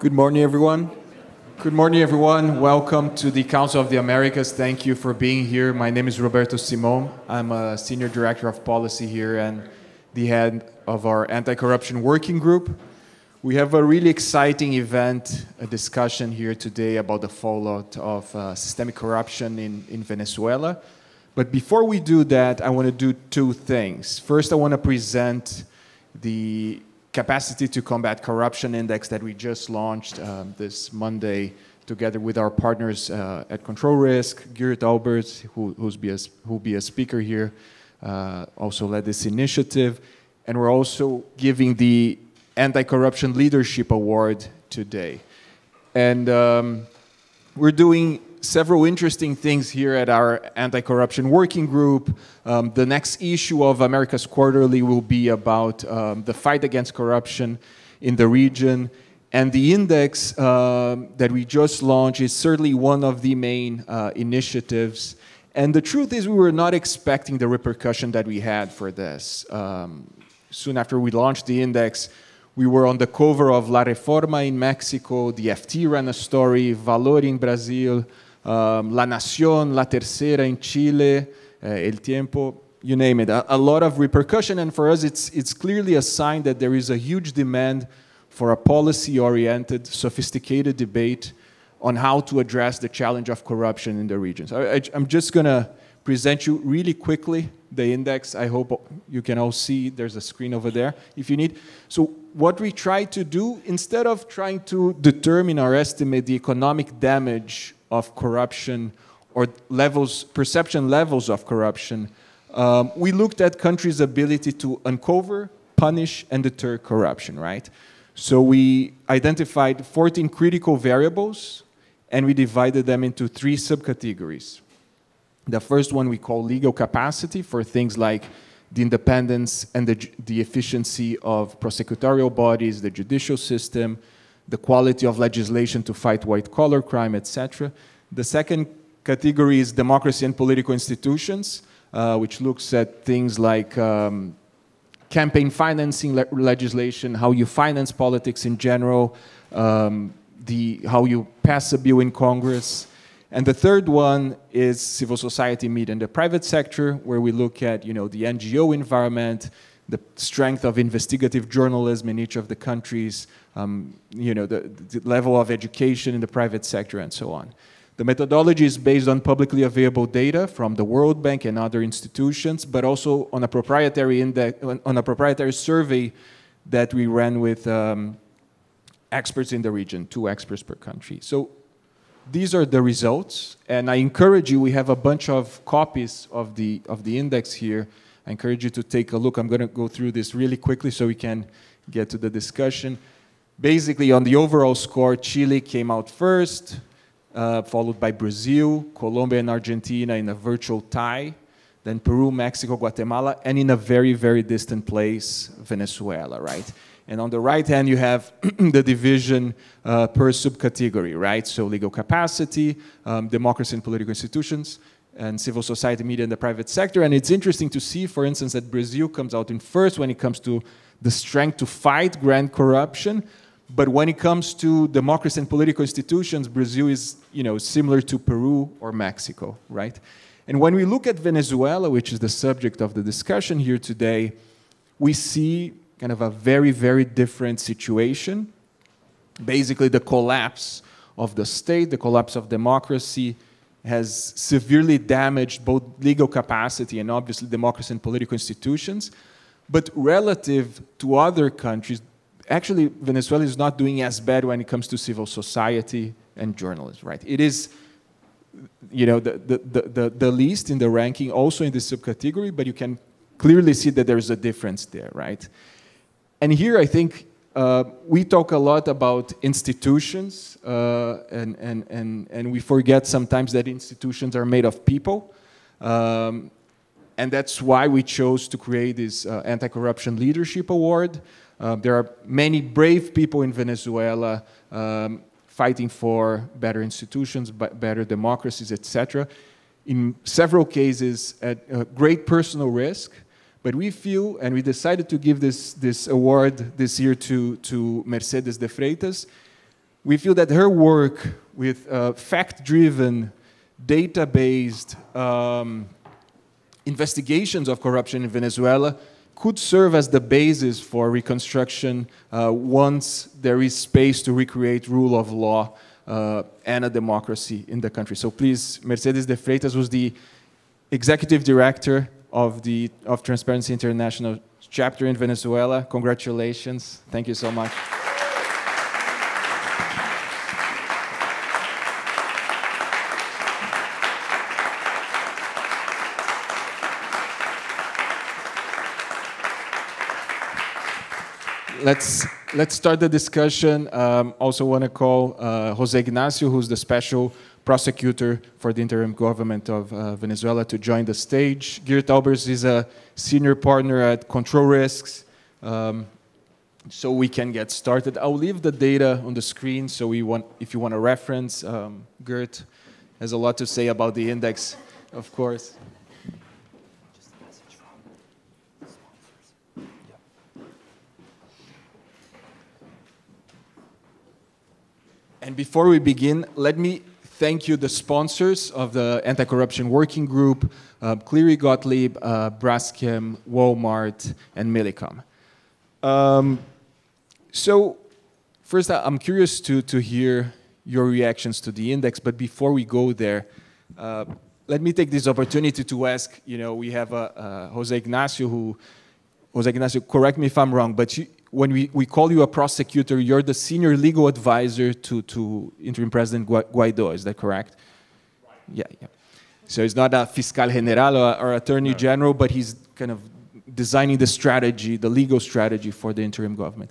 Good morning, everyone. Good morning, everyone. Welcome to the Council of the Americas. Thank you for being here. My name is Roberto Simon. I'm a Senior Director of Policy here and the head of our Anti Corruption Working Group. We have a really exciting event, a discussion here today about the fallout of uh, systemic corruption in, in Venezuela. But before we do that, I want to do two things. First, I want to present the capacity to combat corruption index that we just launched um, this Monday together with our partners uh, at Control Risk, Geert Alberts, who, will be, be a speaker here, uh, also led this initiative. And we're also giving the Anti-Corruption Leadership Award today. And um, we're doing several interesting things here at our anti-corruption working group. Um, the next issue of America's Quarterly will be about um, the fight against corruption in the region. And the index uh, that we just launched is certainly one of the main uh, initiatives. And the truth is we were not expecting the repercussion that we had for this. Um, soon after we launched the index, we were on the cover of La Reforma in Mexico, the FT ran a story, Valor in Brazil, um, La Nación, La Tercera in Chile, uh, El Tiempo, you name it. A, a, lot of repercussion, and for us, it's, it's clearly a sign that there is a huge demand for a policy oriented, sophisticated debate on how to address the challenge of corruption in the regions. So I, am just going to present you really quickly the index. I hope you can all see. There's a screen over there if you need. So, what we try to do, instead of trying to determine or estimate the economic damage of corruption or levels, perception levels of corruption, um, we looked at countries' ability to uncover, punish, and deter corruption, right? So we identified 14 critical variables and we divided them into three subcategories. The first one we call legal capacity for things like the independence and the, the efficiency of prosecutorial bodies, the judicial system, the quality of legislation to fight white collar crime, etc. The second category is democracy and political institutions, uh, which looks at things like um, campaign financing le legislation, how you finance politics in general, um, the, how you pass a bill in Congress. And the third one is civil society, media, and the private sector, where we look at you know, the NGO environment, the strength of investigative journalism in each of the countries, um, you know, the, the, level of education in the private sector, and so on. The methodology is based on publicly available data from the World Bank and other institutions, but also on a proprietary index, on a proprietary survey that we ran with um, experts in the region, two experts per country. So these are the results, and I encourage you. We have a bunch of copies of the of the index here I encourage you to take a look. I'm going to go through this really quickly so we can get to the discussion. Basically, on the overall score, Chile came out first, uh, followed by Brazil, Colombia, and Argentina in a virtual tie, then Peru, Mexico, Guatemala, and in a very, very distant place, Venezuela, right? And on the right hand, you have the division uh, per subcategory, right? So legal capacity, um, democracy and political institutions, and civil society, media, and the private sector. And it's interesting to see, for instance, that Brazil comes out in first when it comes to the strength to fight grand corruption. But when it comes to democracy and political institutions, Brazil is, you know, similar to Peru or Mexico, right? And when we look at Venezuela, which is the subject of the discussion here today, we see kind of a very, very different situation. Basically, the collapse of the state, the collapse of democracy, has severely damaged both legal capacity and obviously democracy and political institutions. But relative to other countries, actually, Venezuela is not doing as bad when it comes to civil society and journalists, right? It is, you know, the, the, the, the least in the ranking, also in the subcategory, but you can clearly see that there's a difference there, right? And here I think uh, we talk a lot about institutions, uh, and, and, and, and we forget sometimes that institutions are made of people. Um, and that's why we chose to create this uh, Anti Corruption Leadership Award. Uh, there are many brave people in Venezuela um, fighting for better institutions, better democracies, etc. In several cases, at uh, great personal risk. But we feel, and we decided to give this, this award this year to, to Mercedes de Freitas, we feel that her work with uh, fact-driven, data-based um, investigations of corruption in Venezuela could serve as the basis for reconstruction uh, once there is space to recreate rule of law uh, and a democracy in the country. So please, Mercedes de Freitas was the executive director of the of Transparency International chapter in Venezuela. Congratulations. Thank you so much. let's let's start the discussion. Um, also, want to call uh, Jose Ignacio, who's the special prosecutor for the interim government of uh, Venezuela to join the stage. Geert Albers is a senior partner at Control Risks. Um, so we can get started. I'll leave the data on the screen so we want, if you want to reference, um, Gert has a lot to say about the index, of course. And before we begin, let me thank you the sponsors of the anti-corruption working group, uh, Cleary Gottlieb, uh, Braskem, Walmart, and Millicom. Um, so first, I'm curious to, to hear your reactions to the index, but before we go there, uh, let me take this opportunity to ask, you know, we have uh, uh Jose Ignacio who, Jose Ignacio, correct me if I'm wrong, but you, when we, we call you a prosecutor, you're the senior legal advisor to, to interim president Guaido, is that correct? Right. Yeah, yeah. So he's not a fiscal general or, or attorney general, but he's kind of designing the strategy, the legal strategy for the interim government.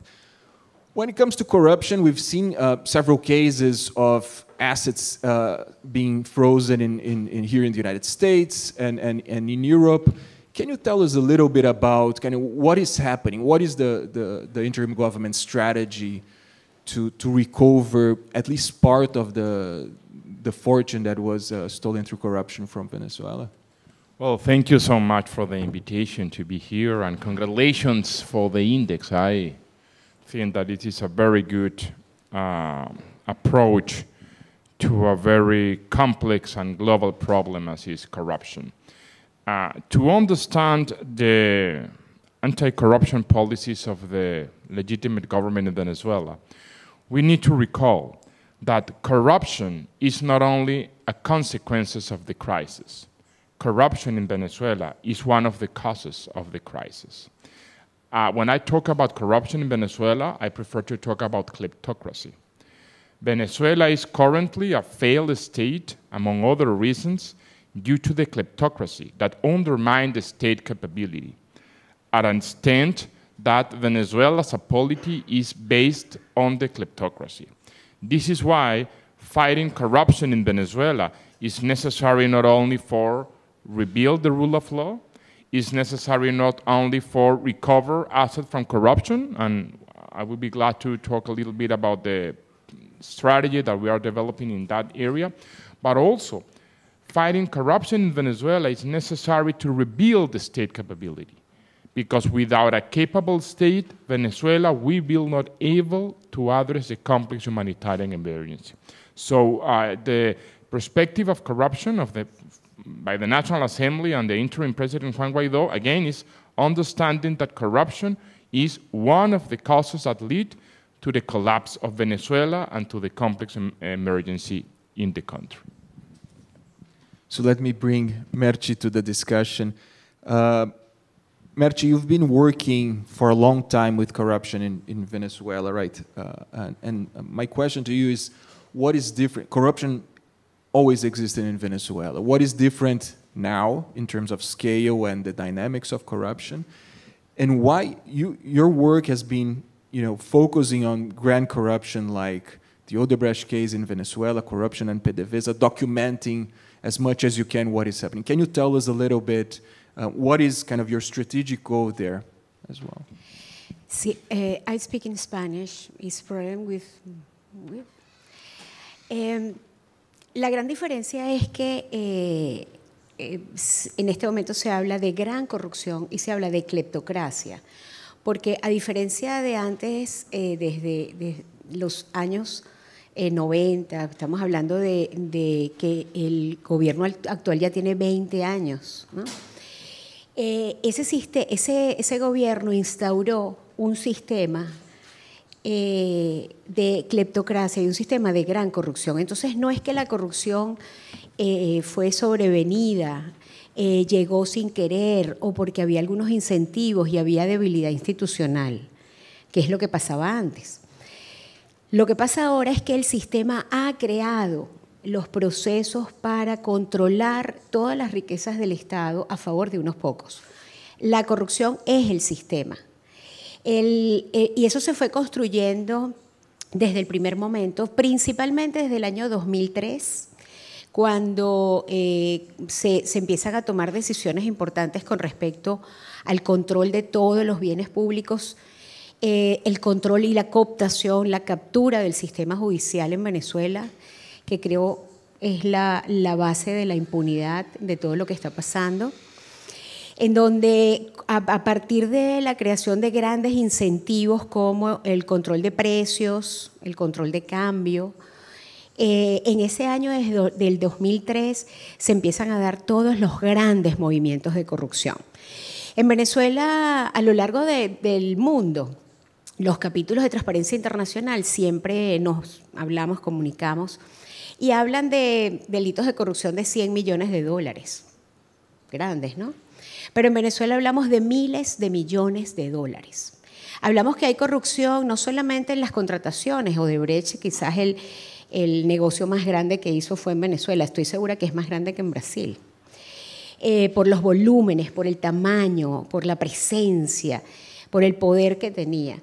When it comes to corruption, we've seen uh, several cases of assets uh, being frozen in, in, in, here in the United States and, and, and in Europe. Can you tell us a little bit about kind of what is happening? What is the, the, the interim government strategy to, to recover at least part of the, the fortune that was uh, stolen through corruption from Venezuela? Well, thank you so much for the invitation to be here and congratulations for the index. I think that it is a very good uh, approach to a very complex and global problem as is corruption. Uh, to understand the anti-corruption policies of the legitimate government in Venezuela, we need to recall that corruption is not only a consequence of the crisis. Corruption in Venezuela is one of the causes of the crisis. Uh, when I talk about corruption in Venezuela, I prefer to talk about kleptocracy. Venezuela is currently a failed state, among other reasons, due to the kleptocracy that undermined the state capability, at an extent that Venezuela's polity is based on the kleptocracy. This is why fighting corruption in Venezuela is necessary not only for rebuild the rule of law, is necessary not only for recover assets from corruption, and I would be glad to talk a little bit about the strategy that we are developing in that area, but also fighting corruption in Venezuela, is necessary to rebuild the state capability. Because without a capable state, Venezuela, we will not able to address the complex humanitarian emergency. So uh, the perspective of corruption of the, by the National Assembly and the interim president Juan Guaido, again, is understanding that corruption is one of the causes that lead to the collapse of Venezuela and to the complex emergency in the country. So let me bring Merci to the discussion. Uh, Merci, you've been working for a long time with corruption in, in Venezuela, right? Uh, and, and, uh, my question to you is, what is different? Corruption always existed in Venezuela. What is different now in terms of scale and the dynamics of corruption? And why you, your work has been, you know, focusing on grand corruption like the Odebrecht case in Venezuela, corruption and PDVSA, documenting as much as you can what is happening. Can you tell us a little bit uh, what is kind of your strategic goal there as well? Sí, eh, I speak in Spanish. It's problem with. with. Em, la gran diferencia es que eh, en este momento se habla de gran corrupción y se habla de cleptocracia, porque a diferencia de antes, eh, desde los años 90, eh, estamos hablando de, que el gobierno actual ya tiene 20 años. Eh, ese, ese, ese gobierno instauró un sistema eh, de cleptocracia y un sistema de gran corrupción. Entonces no es que la corrupción fue sobrevenida, llegó sin querer o porque había algunos incentivos y había debilidad institucional, que es lo que pasaba antes. Lo que pasa ahora es que el sistema ha creado los procesos para controlar todas las riquezas del Estado a favor de unos pocos. La corrupción es el sistema. Eh, y eso se fue construyendo desde el primer momento, principalmente desde el año 2003, cuando eh, se, empiezan a tomar decisiones importantes con respecto al control de todos los bienes públicos eh, el control y la cooptación, la captura del sistema judicial en Venezuela, que creo es la, base de la impunidad de todo lo que está pasando en donde a, partir de la creación de grandes incentivos como el control de precios, el control de cambio, eh, en ese año del 2003 se empiezan a dar todos los grandes movimientos de corrupción. En Venezuela, a lo largo del mundo, los capítulos de Transparencia Internacional siempre nos hablamos, comunicamos, y hablan de delitos de corrupción de 100 millones de dólares. Grandes, ¿no? Pero en Venezuela hablamos de miles de millones de dólares. Hablamos que hay corrupción no solamente en las contrataciones, o de breche, quizás el, el negocio más grande que hizo fue en Venezuela, estoy segura que es más grande que en Brasil, eh, por los volúmenes, por el tamaño, por la presencia, por el poder que tenía.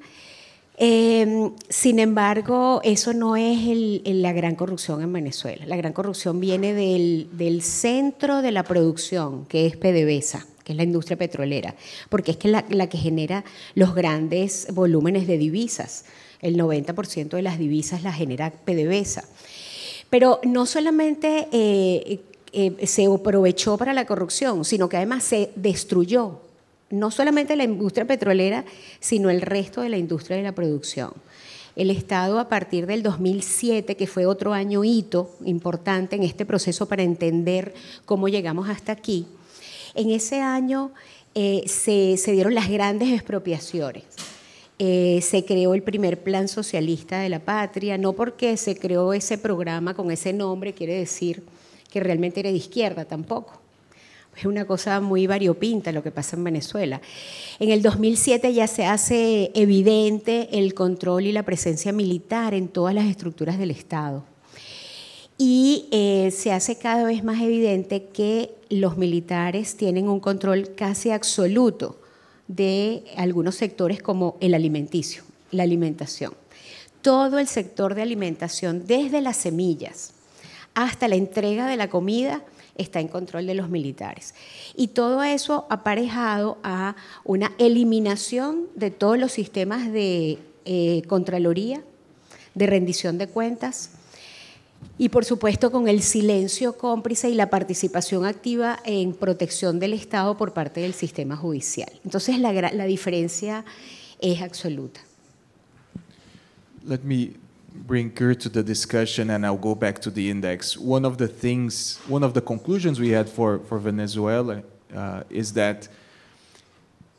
Em, sin embargo, eso no es la gran corrupción en Venezuela. La gran corrupción viene del, centro de la producción, que es PDVSA que es la industria petrolera, porque es que la, la que genera los grandes volúmenes de divisas. El 90% de las divisas las genera PDVSA. Pero no solamente eh, eh, se aprovechó para la corrupción, sino que además se destruyó no solamente la industria petrolera, sino el resto de la industria de la producción. El Estado a partir del 2007, que fue otro año hito importante en este proceso para entender cómo llegamos hasta aquí, en ese año eh, se, dieron las grandes expropiaciones. Eh, se creó el primer plan socialista de la patria, no porque se creó ese programa con ese nombre quiere decir que realmente era de izquierda tampoco es una cosa muy variopinta lo que pasa en Venezuela. En el 2007 ya se hace evidente el control y la presencia militar en todas las estructuras del Estado. Y eh, se hace cada vez más evidente que los militares tienen un control casi absoluto de algunos sectores como el alimenticio, la alimentación. Todo el sector de alimentación, desde las semillas hasta la entrega de la comida, está en control de los militares. Y todo eso aparejado a una eliminación de todos los sistemas de eh, Contraloría, de rendición de cuentas, y por supuesto con el silencio cómplice y la participación activa en protección del Estado por parte del sistema judicial. Entonces la, diferencia es absoluta. bring Kurt to the discussion and I'll go back to the index. One of the things, one of the conclusions we had for, for Venezuela uh, is that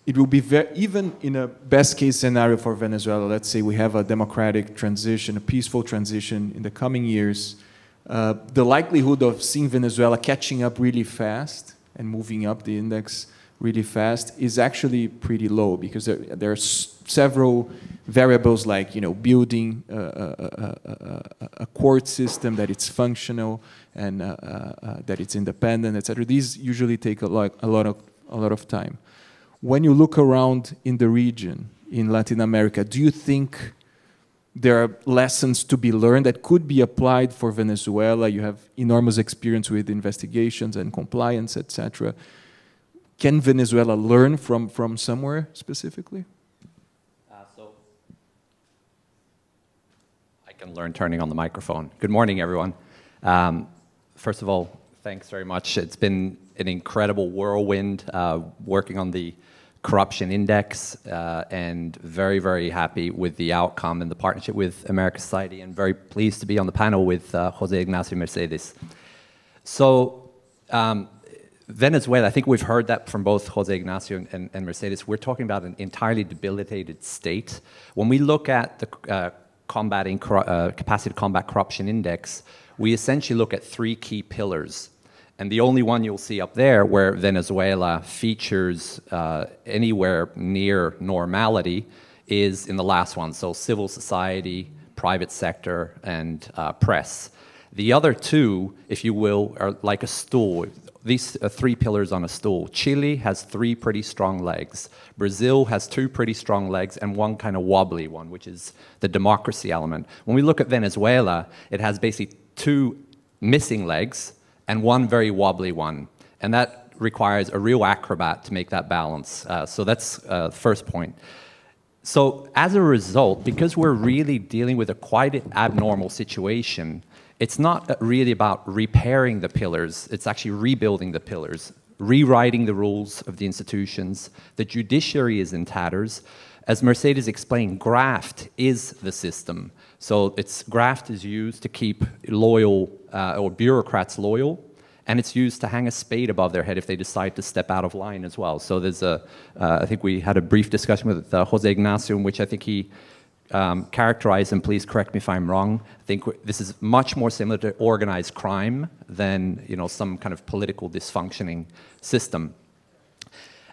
it will be very, even in a best case scenario for Venezuela, let's say we have a democratic transition, a peaceful transition in the coming years, uh, the likelihood of seeing Venezuela catching up really fast and moving up the index really fast is actually pretty low because there, there are several variables like you know building uh, uh, uh, a, a, a, a court system that it's functional and uh, uh, that it's independent, etc. These usually take a lot, a lot of a lot of time. When you look around in the region in Latin America, do you think there are lessons to be learned that could be applied for Venezuela? You have enormous experience with investigations and compliance, etc can Venezuela learn from, from somewhere specifically? Uh, so I can learn turning on the microphone. Good morning, everyone. Um, first of all, thanks very much. It's been an incredible whirlwind uh, working on the corruption index uh, and very, very happy with the outcome and the partnership with America Society and very pleased to be on the panel with uh, Jose Ignacio Mercedes. So um, Venezuela, I think we've heard that from both Jose Ignacio and, and, Mercedes. We're talking about an entirely debilitated state. When we look at the uh, combating uh, capacity to combat corruption index, we essentially look at three key pillars. And the only one you'll see up there where Venezuela features uh, anywhere near normality is in the last one. So civil society, private sector, and uh, press. The other two, if you will, are like a stool these uh, three pillars on a stool. Chile has three pretty strong legs. Brazil has two pretty strong legs and one kind of wobbly one, which is the democracy element. When we look at Venezuela, it has basically two missing legs and one very wobbly one. And that requires a real acrobat to make that balance. Uh, so that's uh, first point. So as a result, because we're really dealing with a quite abnormal situation, it's not uh, really about repairing the pillars, it's actually rebuilding the pillars, rewriting the rules of the institutions. The judiciary is in tatters. As Mercedes explained, graft is the system. So it's graft is used to keep loyal uh, or bureaucrats loyal, and it's used to hang a spade above their head if they decide to step out of line as well. So there's a, uh, I think we had a brief discussion with uh, Jose Ignacio in which I think he um, characterized, and please correct me if I'm wrong, I think this is much more similar to organized crime than you know, some kind of political dysfunctioning system.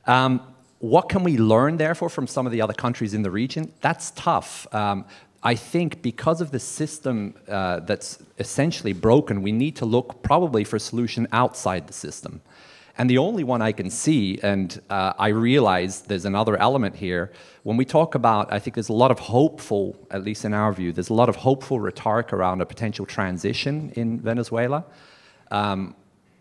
Um, what can we learn, therefore, from some of the other countries in the region? That's tough. Um, I think because of the system uh, that's essentially broken, we need to look probably for a solution outside the system. And the only one I can see, and uh, I realize there's another element here, when we talk about, I think there's a lot of hopeful, at least in our view, there's a lot of hopeful rhetoric around a potential transition in Venezuela. Um,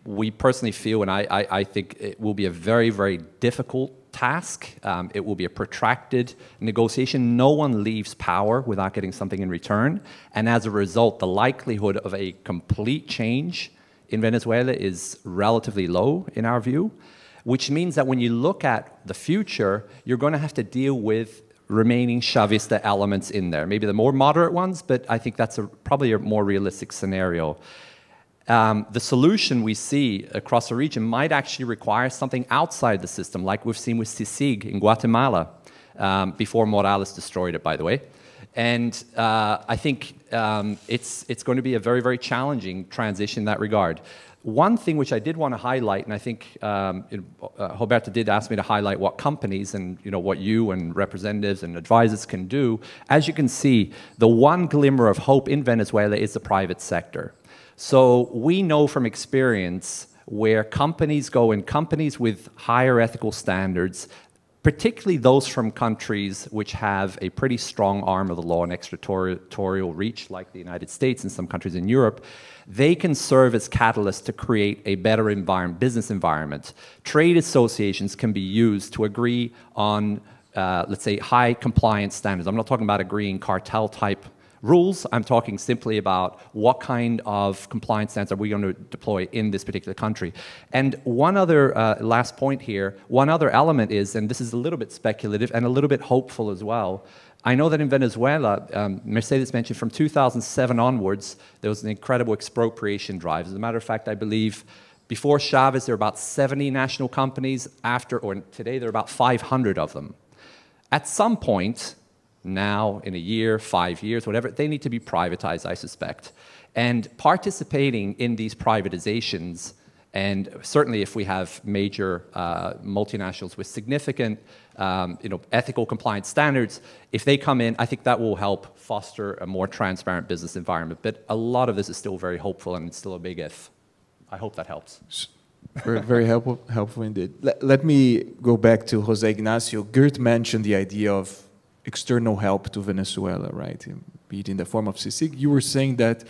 we personally feel, and I, I, I, think it will be a very, very difficult task. Um, it will be a protracted negotiation. No one leaves power without getting something in return. And as a result, the likelihood of a complete change in Venezuela is relatively low in our view, which means that when you look at the future, you're going to have to deal with remaining Chavista elements in there. Maybe the more moderate ones, but I think that's a, probably a more realistic scenario. Um, the solution we see across the region might actually require something outside the system, like we've seen with CICIG in Guatemala, um, before Morales destroyed it, by the way. And uh, I think um, it's, it's going to be a very, very challenging transition in that regard. One thing which I did want to highlight, and I think um, it, uh, Roberto did ask me to highlight what companies and you know what you and representatives and advisors can do. As you can see, the one glimmer of hope in Venezuela is the private sector. So we know from experience where companies go and companies with higher ethical standards particularly those from countries which have a pretty strong arm of the law and extraterritorial reach, like the United States and some countries in Europe, they can serve as catalysts to create a better environment, business environment. Trade associations can be used to agree on, uh, let's say, high compliance standards. I'm not talking about agreeing cartel type rules. I'm talking simply about what kind of compliance standards are we going to deploy in this particular country. And one other uh, last point here, one other element is, and this is a little bit speculative and a little bit hopeful as well, I know that in Venezuela, um, Mercedes mentioned from 2007 onwards, there was an incredible expropriation drive. As a matter of fact, I believe before Chavez, there were about 70 national companies. After, or today, there are about 500 of them. At some point, now, in a year, five years, whatever, they need to be privatized, I suspect. And participating in these privatizations, and certainly if we have major uh, multinationals with significant um, you know, ethical compliance standards, if they come in, I think that will help foster a more transparent business environment. But a lot of this is still very hopeful and it's still a big if. I hope that helps. very, very helpful, helpful indeed. Let, let me go back to Jose Ignacio. Gert mentioned the idea of external help to Venezuela, right? Be it in the form of CSIC. You were saying that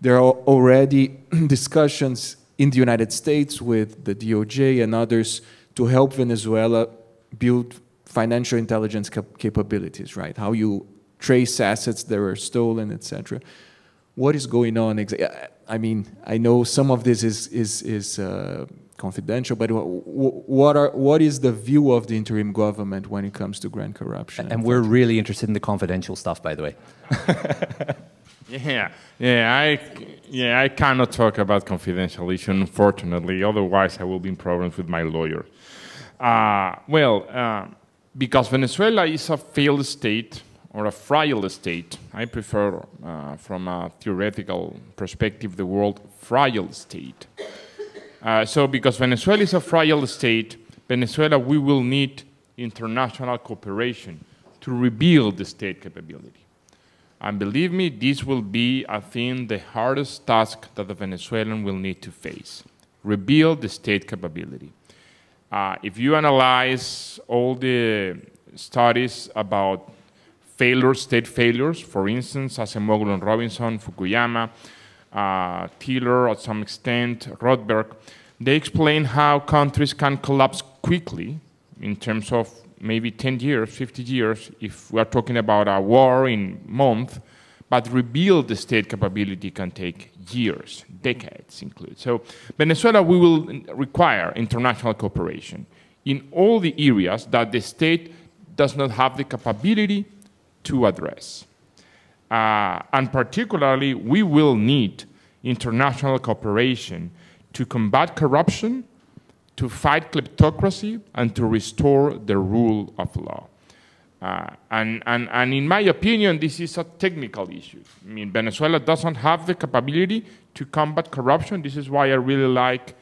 there are already discussions in the United States with the DOJ and others to help Venezuela build financial intelligence cap capabilities, right? How you trace assets that were stolen, etc. What is going on? I mean, I know some of this is is is. Uh, confidential, but what are what is the view of the interim government when it comes to grand corruption? And we're really interested in the confidential stuff, by the way. yeah, yeah, I, yeah, I cannot talk about confidential issue, unfortunately. Otherwise, I will be in problems with my lawyer. Uh, well, uh, because Venezuela is a failed state or a fragile state, I prefer, uh, from a theoretical perspective, the word fragile state. Uh, so, because Venezuela is a fragile state, Venezuela, we will need international cooperation to rebuild the state capability. And believe me, this will be, I think, the hardest task that the Venezuelan will need to face rebuild the state capability. Uh, if you analyze all the studies about failure, state failures, for instance, Acemoglu and Robinson, Fukuyama, uh, Tiller, or to some extent, Rothberg, they explain how countries can collapse quickly in terms of maybe 10 years, 50 years, if we are talking about a war in months, but rebuild the state capability can take years, decades include. So Venezuela, we will require international cooperation in all the areas that the state does not have the capability to address. Uh, and particularly, we will need international cooperation to combat corruption, to fight kleptocracy, and to restore the rule of law. Uh, and, and, and in my opinion, this is a technical issue. I mean, Venezuela doesn't have the capability to combat corruption. This is why I really like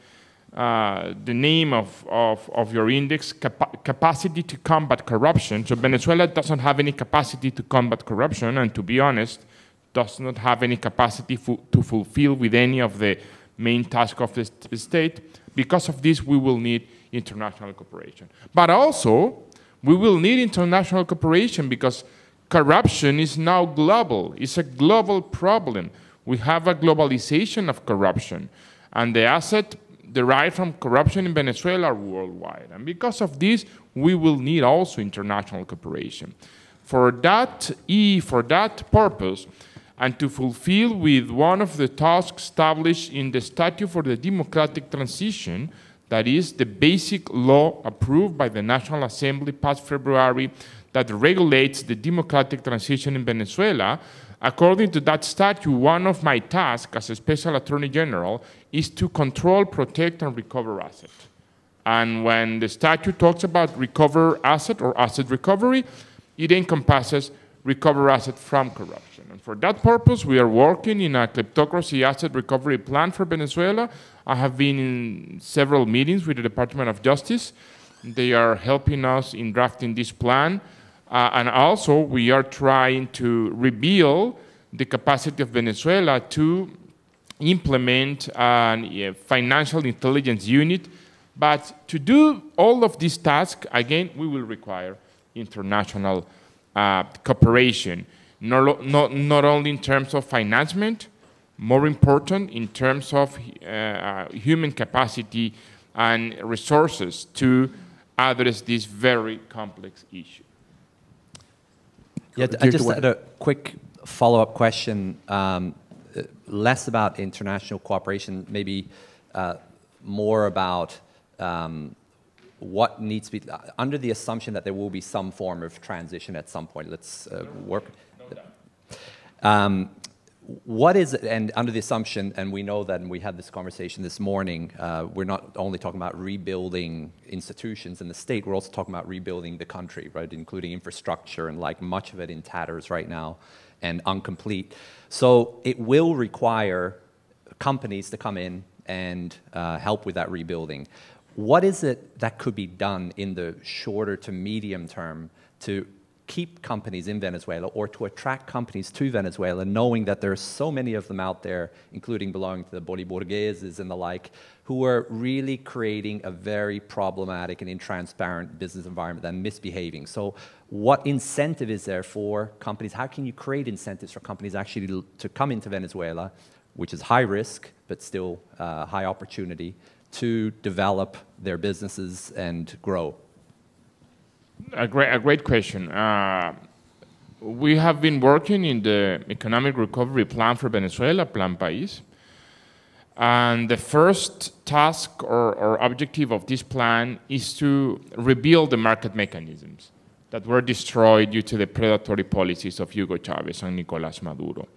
uh, the name of, of, of your index, capacity to combat corruption. So Venezuela doesn't have any capacity to combat corruption, and to be honest, does not have any capacity to fulfill with any of the main tasks of the state. Because of this, we will need international cooperation. But also, we will need international cooperation because corruption is now global. It's a global problem. We have a globalization of corruption. And the asset derived from corruption in Venezuela are worldwide. And because of this, we will need also international cooperation. For that, e, for that purpose, and to fulfill with one of the tasks established in the Statute for the Democratic Transition, that is the basic law approved by the National Assembly past February that regulates the democratic transition in Venezuela, According to that statute, one of my tasks as a special attorney general is to control, protect, and recover assets. And when the statute talks about recover asset or asset recovery, it encompasses recover asset from corruption. And for that purpose, we are working in a kleptocracy asset recovery plan for Venezuela. I have been in several meetings with the Department of Justice. They are helping us in drafting this plan. Uh, and also, we are trying to reveal the capacity of Venezuela to implement a financial intelligence unit. But to do all of these tasks, again, we will require international uh, cooperation, not, not, not only in terms of financement, more important in terms of uh, human capacity and resources to address this very complex issue. Yeah, I just had a quick follow-up question, um, uh, less about international cooperation, maybe uh, more about um, what needs to be uh, under the assumption that there will be some form of transition at some point. Let's uh, work. Um, what is it, and under the assumption, and we know that, and we had this conversation this morning, uh, we're not only talking about rebuilding institutions in the state, we're also talking about rebuilding the country, right, including infrastructure and like much of it in tatters right now and incomplete. So it will require companies to come in and uh, help with that rebuilding. What is it that could be done in the shorter to medium term to keep companies in Venezuela or to attract companies to Venezuela, knowing that there are so many of them out there, including belonging to the Boliburgueses and the like, who are really creating a very problematic and intransparent business environment and misbehaving. So what incentive is there for companies? How can you create incentives for companies actually to come into Venezuela, which is high risk, but still uh, high opportunity, to develop their businesses and grow? A great, a great question. Uh, we have been working in the economic recovery plan for Venezuela, Plan País. And the first task or, or, objective of this plan is to rebuild the market mechanisms that were destroyed due to the predatory policies of Hugo Chavez and Nicolas Maduro.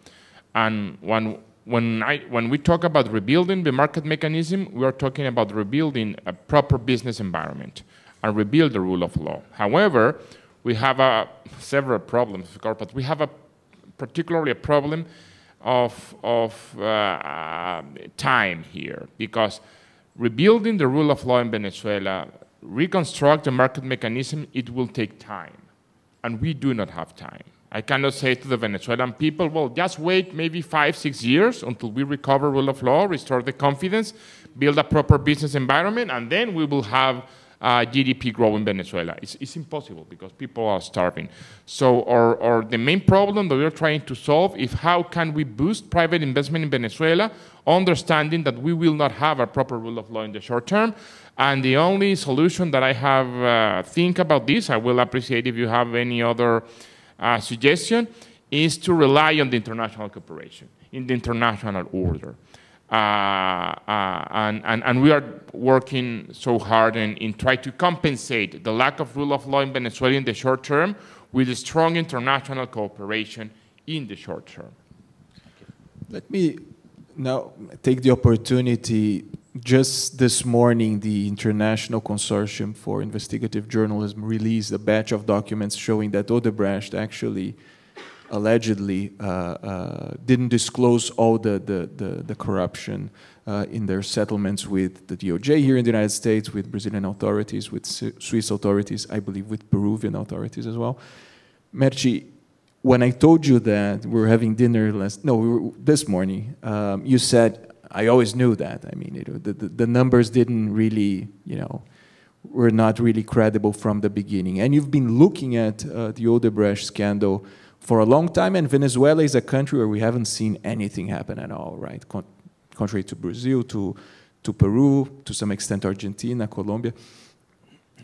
And when, when, I, when we talk about rebuilding the market mechanism, we are talking about rebuilding a proper business environment and rebuild the rule of law. However, we have several problems with corporate. We have a particularly a problem of, of uh, time here because rebuilding the rule of law in Venezuela, reconstruct the market mechanism, it will take time. And we do not have time. I cannot say to the Venezuelan people, well, just wait maybe five, six years until we recover rule of law, restore the confidence, build a proper business environment, and then we will have uh, GDP grow in Venezuela. It's, it's, impossible because people are starving. So or the main problem that we're trying to solve is how can we boost private investment in Venezuela, understanding that we will not have a proper rule of law in the short term. And the only solution that I have uh, think about this, I will appreciate if you have any other uh, suggestion, is to rely on the international cooperation, in the international order. Uh, uh, and, and, and we are working so hard in, in trying to compensate the lack of rule of law in Venezuela in the short term with strong international cooperation in the short term. Let me now take the opportunity. Just this morning, the International Consortium for Investigative Journalism released a batch of documents showing that Odebrecht actually allegedly uh, uh, didn't disclose all the, the, the, the corruption uh, in their settlements with the DOJ here in the United States, with Brazilian authorities, with Swiss authorities, I believe with Peruvian authorities as well. Merci, when I told you that we were having dinner last, no, we were, this morning, um, you said, I always knew that. I mean, it, the, the numbers didn't really, you know, were not really credible from the beginning. And you've been looking at uh, the Odebrecht scandal for a long time, and Venezuela is a country where we haven't seen anything happen at all, right? Con contrary to Brazil, to, to Peru, to some extent Argentina, Colombia.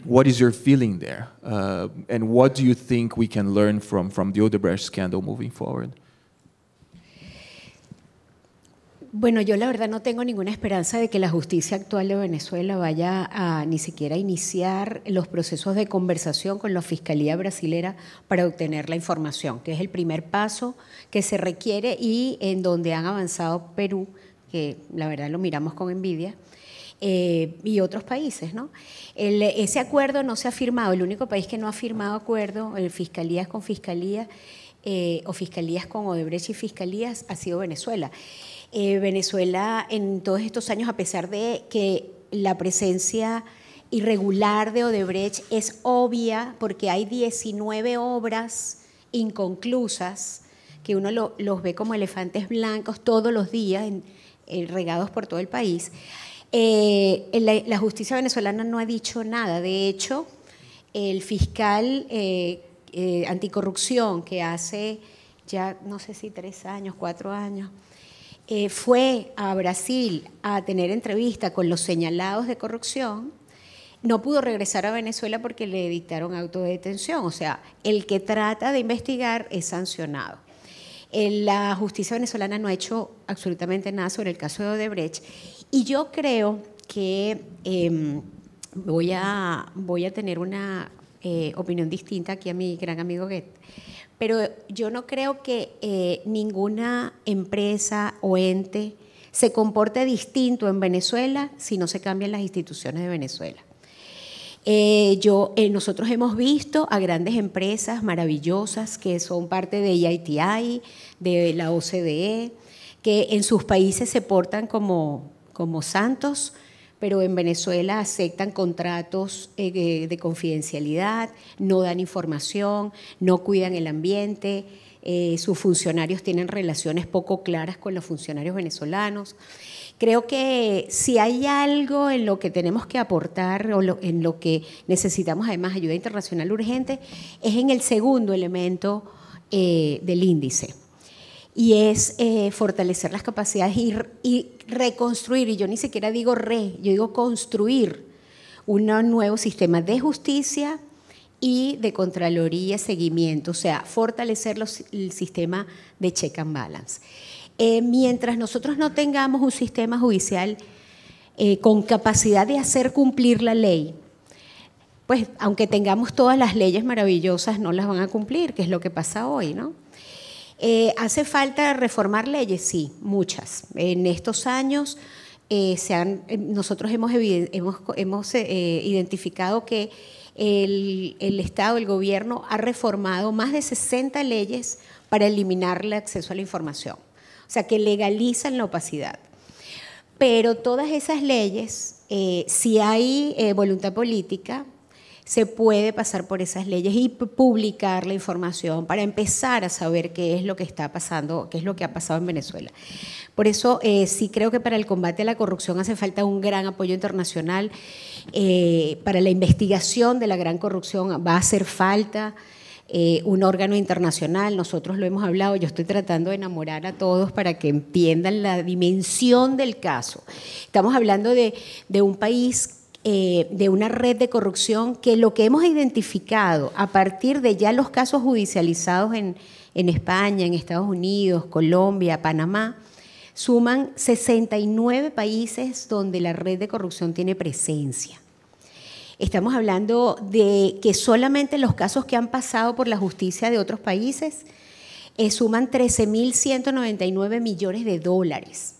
What is your feeling there? Uh, and what do you think we can learn from, from the Odebrecht scandal moving forward? Bueno, yo la verdad no tengo ninguna esperanza de que la justicia actual de Venezuela vaya a ni siquiera iniciar los procesos de conversación con la Fiscalía brasilera para obtener la información, que es el primer paso que se requiere y en donde han avanzado Perú, que la verdad lo miramos con envidia. Eh, y otros países, ¿no? ese acuerdo no se ha firmado, el único país que no ha firmado acuerdo, el fiscalías con fiscalías eh, o fiscalías con Odebrecht y fiscalías, ha sido Venezuela. Eh, Venezuela en todos estos años, a pesar de que la presencia irregular de Odebrecht es obvia, porque hay 19 obras inconclusas que uno los ve como elefantes blancos todos los días, eh, regados por todo el país. Eh, la, justicia venezolana no ha dicho nada. De hecho, el fiscal anticorrupción que hace ya no sé si tres años, cuatro años, eh, fue a Brasil a tener entrevista con los señalados de corrupción, no pudo regresar a Venezuela porque le dictaron auto detención. O sea, el que trata de investigar es sancionado. Eh, la justicia venezolana no ha hecho absolutamente nada sobre el caso de Odebrecht. Y yo creo que em, voy, a, tener una eh, opinión distinta aquí a mi gran amigo Goethe pero yo no creo que eh, ninguna empresa o ente se comporte distinto en Venezuela si no se cambian las instituciones de Venezuela. Eh, eh, nosotros hemos visto a grandes empresas maravillosas que son parte de IITI, e de la OCDE, que en sus países se portan como santos, pero en Venezuela aceptan contratos eh, eh, de confidencialidad, no dan información, no cuidan el ambiente, eh, sus funcionarios tienen relaciones poco claras con los funcionarios venezolanos. Creo que si hay algo en lo que tenemos que aportar o en lo que necesitamos además ayuda internacional urgente, es en el segundo elemento del índice y es eh, fortalecer las capacidades y, reconstruir, y yo ni siquiera digo re, yo digo construir un nuevo sistema de justicia y de Contraloría, seguimiento, o sea, fortalecer el sistema de check and balance. Eh, mientras nosotros no tengamos un sistema judicial eh, con capacidad de hacer cumplir la ley, pues aunque tengamos todas las leyes maravillosas, no las van a cumplir, que es lo que pasa hoy, ¿no? Eh, ¿Hace falta reformar leyes? Sí, muchas. En estos años eh, eh, nosotros hemos, identificado que el, el, Estado, el gobierno, ha reformado más de 60 leyes para eliminar el acceso a la información. O sea, que legalizan la opacidad. Pero todas esas leyes, si hay voluntad política, se puede pasar por esas leyes y publicar la información para empezar a saber qué es lo que está pasando, qué es lo que ha pasado en Venezuela. Por eso eh, sí creo que para el combate a la corrupción hace falta un gran apoyo internacional, eh, para la investigación de la gran corrupción va a hacer falta. Eh, un órgano internacional, nosotros lo hemos hablado, yo estoy tratando de enamorar a todos para que entiendan la dimensión del caso. Estamos hablando de, de un país eh, de una red de corrupción que lo que hemos identificado a partir de ya los casos judicializados en, España, en Estados Unidos, Colombia, Panamá, suman 69 países donde la red de corrupción tiene presencia. Estamos hablando de que solamente los casos que han pasado por la justicia de otros países eh, suman 13.199 millones de dólares.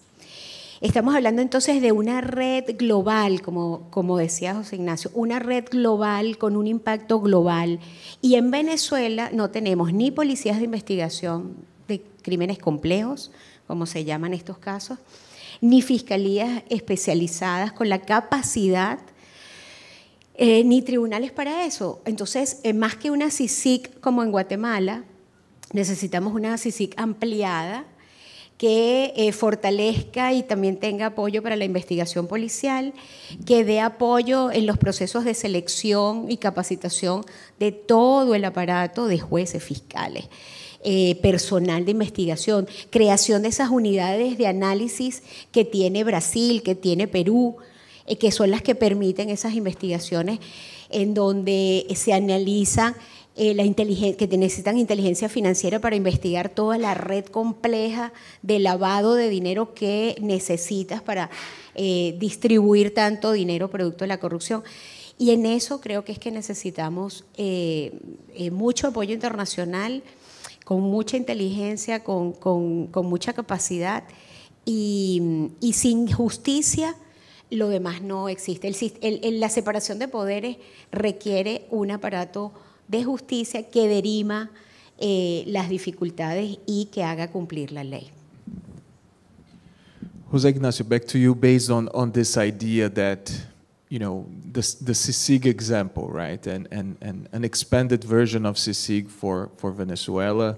Estamos hablando entonces de una red global, como, como decía José Ignacio, una red global con un impacto global. Y en Venezuela no tenemos ni policías de investigación de crímenes complejos, como se llaman estos casos, ni fiscalías especializadas con la capacidad eh, ni tribunales para eso. Entonces, eh, más que una CICIC como en Guatemala, necesitamos una CICIC ampliada que eh, fortalezca y también tenga apoyo para la investigación policial, que dé apoyo en los procesos de selección y capacitación de todo el aparato de jueces fiscales. Eh, personal de investigación, creación de esas unidades de análisis que tiene Brasil, que tiene Perú, eh, que son las que permiten esas investigaciones en donde se analizan eh, que necesitan inteligencia financiera para investigar toda la red compleja de lavado de dinero que necesitas para eh, distribuir tanto dinero producto de la corrupción. Y en eso creo que es que necesitamos eh, mucho apoyo internacional, con mucha inteligencia, con, mucha capacidad y, sin justicia lo demás no existe. la separación de poderes requiere un aparato de justicia que derima eh, las dificultades y que haga cumplir la ley. Jose Ignacio, back to you based on, on this idea that, you know, the, the CICIG example, right, and, and, and an expanded version of CICIG for, for Venezuela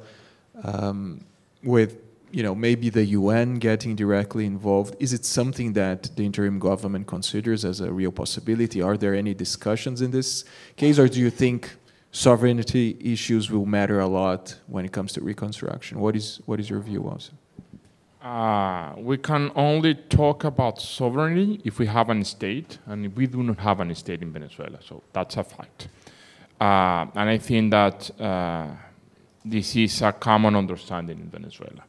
um, with, you know, maybe the UN getting directly involved. Is it something that the interim government considers as a real possibility? Are there any discussions in this case, or do you think sovereignty issues will matter a lot when it comes to reconstruction. What is, what is your view, also? Uh, we can only talk about sovereignty if we have an state, and we do not have an state in Venezuela, so that's a fact. Uh, and I think that uh, this is a common understanding in Venezuela.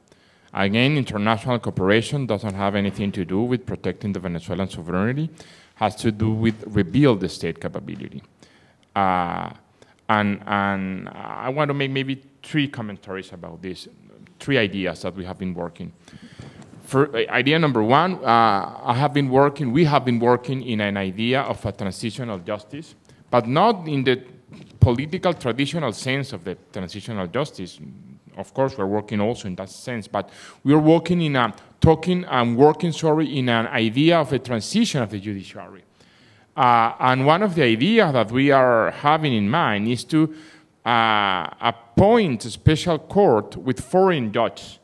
Again, international cooperation doesn't have anything to do with protecting the Venezuelan sovereignty, has to do with rebuild the state capability. Uh, and, and uh, I want to make maybe three commentaries about this, three ideas that we have been working. For uh, idea number one, uh, I have been working, we have been working in an idea of a transitional justice, but not in the political traditional sense of the transitional justice. Of course, we're working also in that sense, but we're working in a talking and working, sorry, in an idea of a transition of the judiciary. Uh, and one of the ideas that we are having in mind is to uh, appoint a special court with foreign judges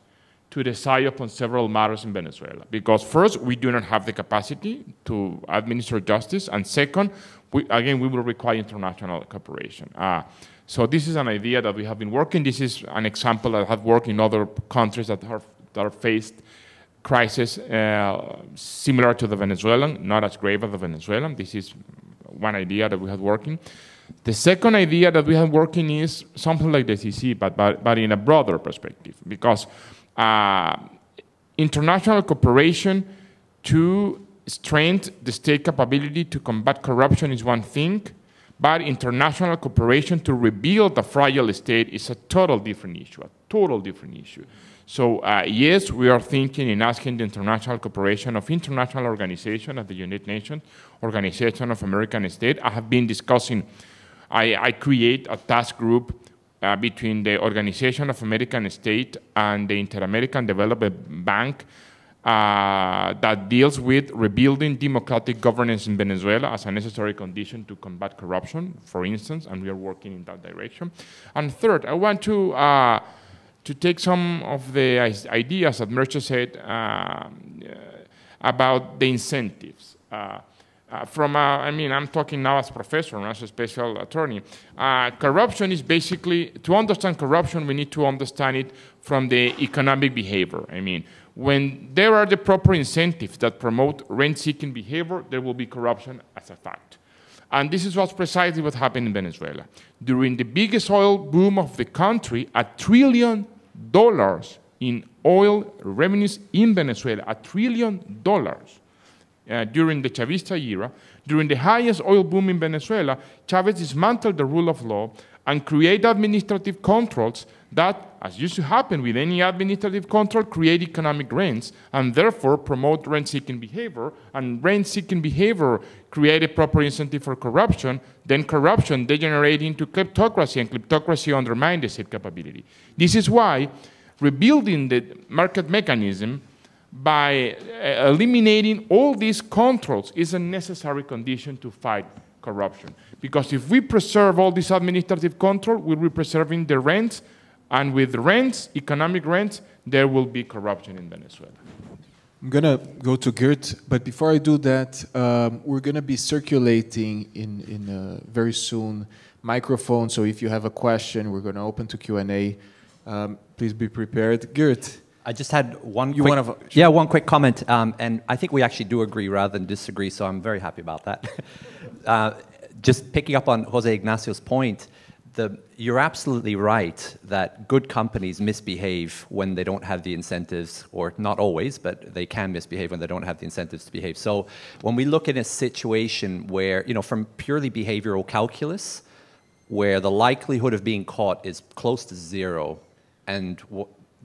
to decide upon several matters in Venezuela. Because first, we do not have the capacity to administer justice, and second, we, again, we will require international cooperation. Uh, so this is an idea that we have been working. This is an example that have worked in other countries that that are faced crisis uh, similar to the Venezuelan, not as grave as the Venezuelan. This is one idea that we have working. The second idea that we have working is something like the CC, but, but, but in a broader perspective, because uh, international cooperation to strengthen the state capability to combat corruption is one thing, but international cooperation to rebuild the fragile state is a total different issue, a total different issue. So uh, yes, we are thinking in asking the international cooperation of international organizations at the United Nations, Organization of American States. I have been discussing, I, I create a task group uh, between the Organization of American States and the Inter-American Development Bank uh, that deals with rebuilding democratic governance in Venezuela as a necessary condition to combat corruption, for instance, and we are working in that direction. And third, I want to uh, to take some of the ideas that Mercer said uh, uh, about the incentives. Uh, uh, from uh, I mean, I'm talking now as professor, not as a special attorney. Uh, corruption is basically, to understand corruption, we need to understand it from the economic behavior. I mean, when there are the proper incentives that promote rent-seeking behavior, there will be corruption as a fact. And this is what's precisely what happened in Venezuela. During the biggest oil boom of the country, a trillion dollars in oil revenues in Venezuela, a trillion dollars uh, during the Chavista era. During the highest oil boom in Venezuela, Chavez dismantled the rule of law and created administrative controls that, as used to happen with any administrative control, create economic rents and therefore promote rent seeking behavior. And rent seeking behavior creates a proper incentive for corruption, then corruption degenerates into kleptocracy, and kleptocracy undermines the state capability. This is why rebuilding the market mechanism by uh, eliminating all these controls is a necessary condition to fight corruption. Because if we preserve all this administrative control, we'll be preserving the rents and with rents, economic rents, there will be corruption in Venezuela. I'm gonna go to Gert, but before I do that, um, we're gonna be circulating in in uh, very soon microphones. So if you have a question, we're gonna open to Q and A. Um, please be prepared, Gert. I just had one. You quick, want to? Yeah, one quick comment, um, and I think we actually do agree rather than disagree. So I'm very happy about that. uh, just picking up on Jose Ignacio's point, the, you're absolutely right that good companies misbehave when they don't have the incentives, or not always, but they can misbehave when they don't have the incentives to behave. So when we look at a situation where, you know, from purely behavioral calculus, where the likelihood of being caught is close to zero, and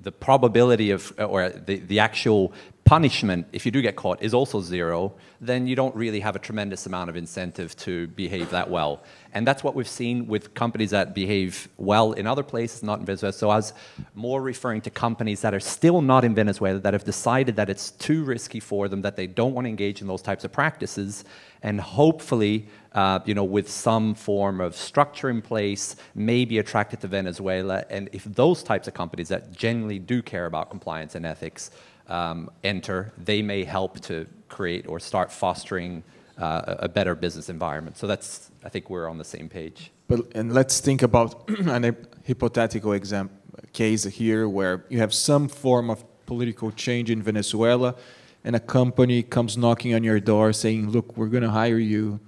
the probability of, or the, the actual punishment, if you do get caught, is also zero, then you don't really have a tremendous amount of incentive to behave that well. And that's what we've seen with companies that behave well in other places, not in Venezuela. So I was more referring to companies that are still not in Venezuela, that have decided that it's too risky for them, that they don't want to engage in those types of practices, and hopefully, uh, you know, with some form of structure in place, may be attracted to Venezuela. And if those types of companies that genuinely do care about compliance and ethics, um, enter, they may help to create or start fostering uh, a better business environment. So that's, I think we're on the same page. But, and let's think about an hypothetical example, case here where you have some form of political change in Venezuela and a company comes knocking on your door saying, look, we're going to hire you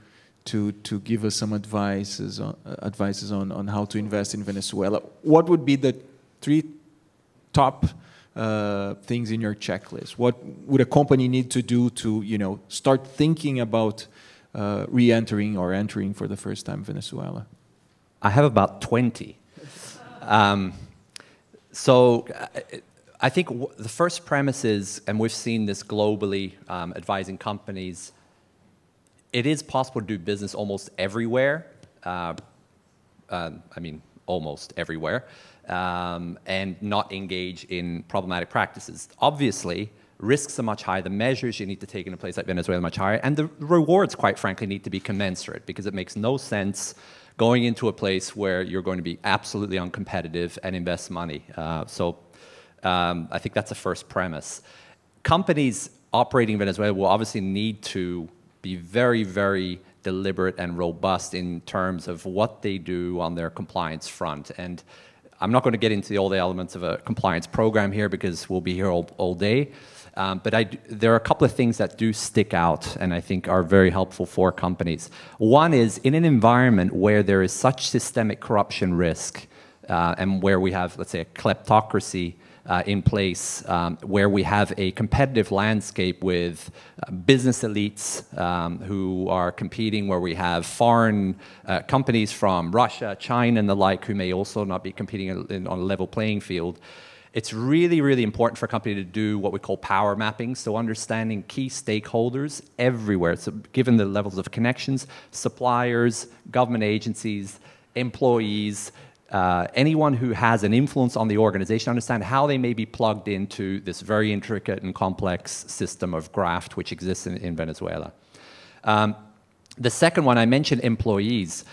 to, to give us some advices on, uh, advices on, on how to invest in Venezuela. What would be the three top uh, things in your checklist? What would a company need to do to, you know, start thinking about uh, re-entering or entering for the first time Venezuela? I have about 20. Um, so I think the first premise is, and we've seen this globally um, advising companies, it is possible to do business almost everywhere. Uh, um, I mean, almost everywhere um, and not engage in problematic practices. Obviously, risks are much higher, the measures you need to take in a place like Venezuela are much higher, and the rewards, quite frankly, need to be commensurate because it makes no sense going into a place where you're going to be absolutely uncompetitive and invest money. Uh, so um, I think that's the first premise. Companies operating in Venezuela will obviously need to be very, very deliberate and robust in terms of what they do on their compliance front. And I'm not going to get into all the elements of a compliance program here because we'll be here all, all day. Um, but I, there are a couple of things that do stick out and I think are very helpful for companies. One is in an environment where there is such systemic corruption risk, uh, and where we have, let's say, a kleptocracy uh, in place, um, where we have a competitive landscape with uh, business elites um, who are competing, where we have foreign uh, companies from Russia, China, and the like, who may also not be competing in, on a level playing field. It's really, really important for a company to do what we call power mapping, so understanding key stakeholders everywhere. So, given the levels of connections, suppliers, government agencies, employees, uh, anyone who has an influence on the organization understand how they may be plugged into this very intricate and complex system of graft which exists in, in Venezuela. Um, the second one, I mentioned employees.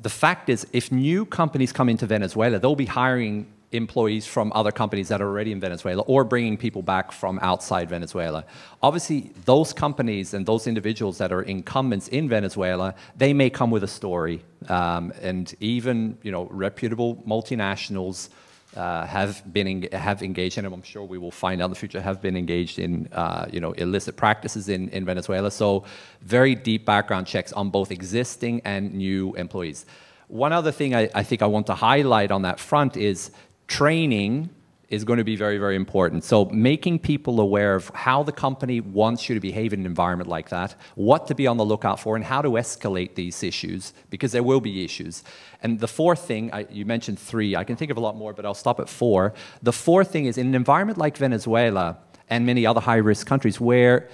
The fact is, if new companies come into Venezuela, they'll be hiring employees from other companies that are already in Venezuela or bringing people back from outside Venezuela. Obviously, those companies and those individuals that are incumbents in Venezuela, they may come with a story. Um, and even, you know, reputable multinationals uh, have been in, have engaged and I'm sure we will find out in the future, have been engaged in uh, you know illicit practices in, in Venezuela. So very deep background checks on both existing and new employees. One other thing I, I think I want to highlight on that front is training is going to be very, very important. So making people aware of how the company wants you to behave in an environment like that, what to be on the lookout for, and how to escalate these issues, because there will be issues. And the fourth thing, I, you mentioned three, I can think of a lot more, but I'll stop at four. The fourth thing is in an environment like Venezuela and many other high-risk countries where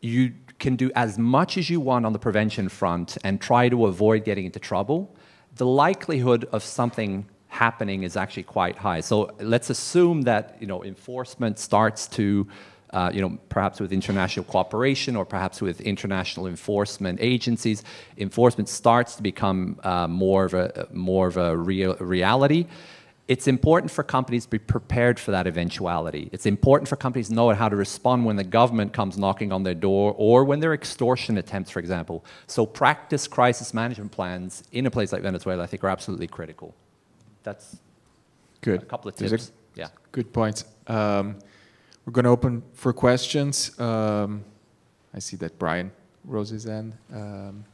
you can do as much as you want on the prevention front and try to avoid getting into trouble, the likelihood of something happening is actually quite high. So let's assume that you know enforcement starts to, uh, you know, perhaps with international cooperation or perhaps with international enforcement agencies, enforcement starts to become uh, more of a more of a real reality. It's important for companies to be prepared for that eventuality. It's important for companies to know how to respond when the government comes knocking on their door or when there are extortion attempts, for example. So practice crisis management plans in a place like Venezuela, I think, are absolutely critical that's good. a couple of tips. yeah. Good point. Um, we're going to open for questions. Um, I see that Brian rose his hand. Um,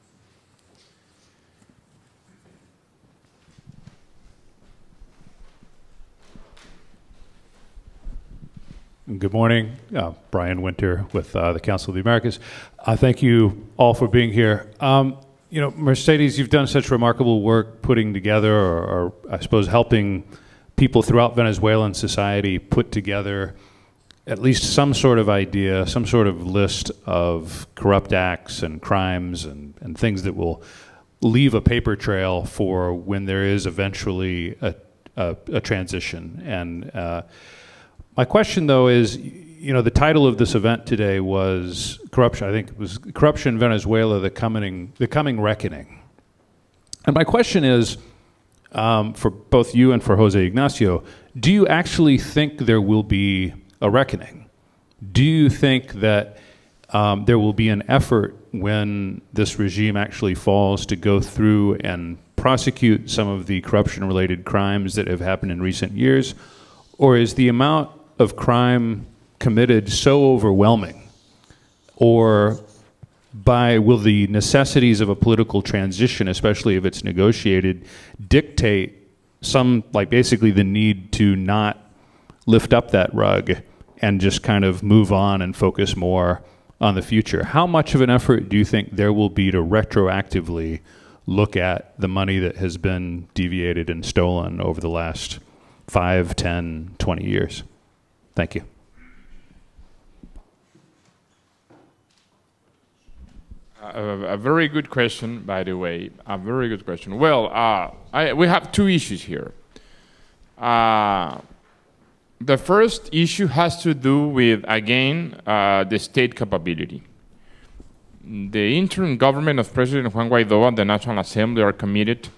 Good morning. Uh, Brian Winter with uh, the Council of the Americas. Uh, thank you all for being here. Um, you know, Mercedes, you've done such remarkable work putting together, or, or I suppose helping people throughout Venezuelan society put together at least some sort of idea, some sort of list of corrupt acts and crimes and, and things that will leave a paper trail for when there is eventually a, a, a transition. And uh, my question, though, is you know, the title of this event today was corruption. I think it was corruption Venezuela: the coming the coming reckoning. And my question is, um, for both you and for Jose Ignacio, do you actually think there will be a reckoning? Do you think that um, there will be an effort when this regime actually falls to go through and prosecute some of the corruption related crimes that have happened in recent years? Or is the amount of crime committed so overwhelming or by will the necessities of a political transition, especially if it's negotiated, dictate some, like basically the need to not lift up that rug and just kind of move on and focus more on the future. How much of an effort do you think there will be to retroactively look at the money that has been deviated and stolen over the last 5, 10, 20 years? Thank you. a, very good question, by the way. A very good question. Well, uh, I, we have two issues here. Uh, the first issue has to do with, again, uh, the state capability. The interim government of President Juan Guaido and the National Assembly are committed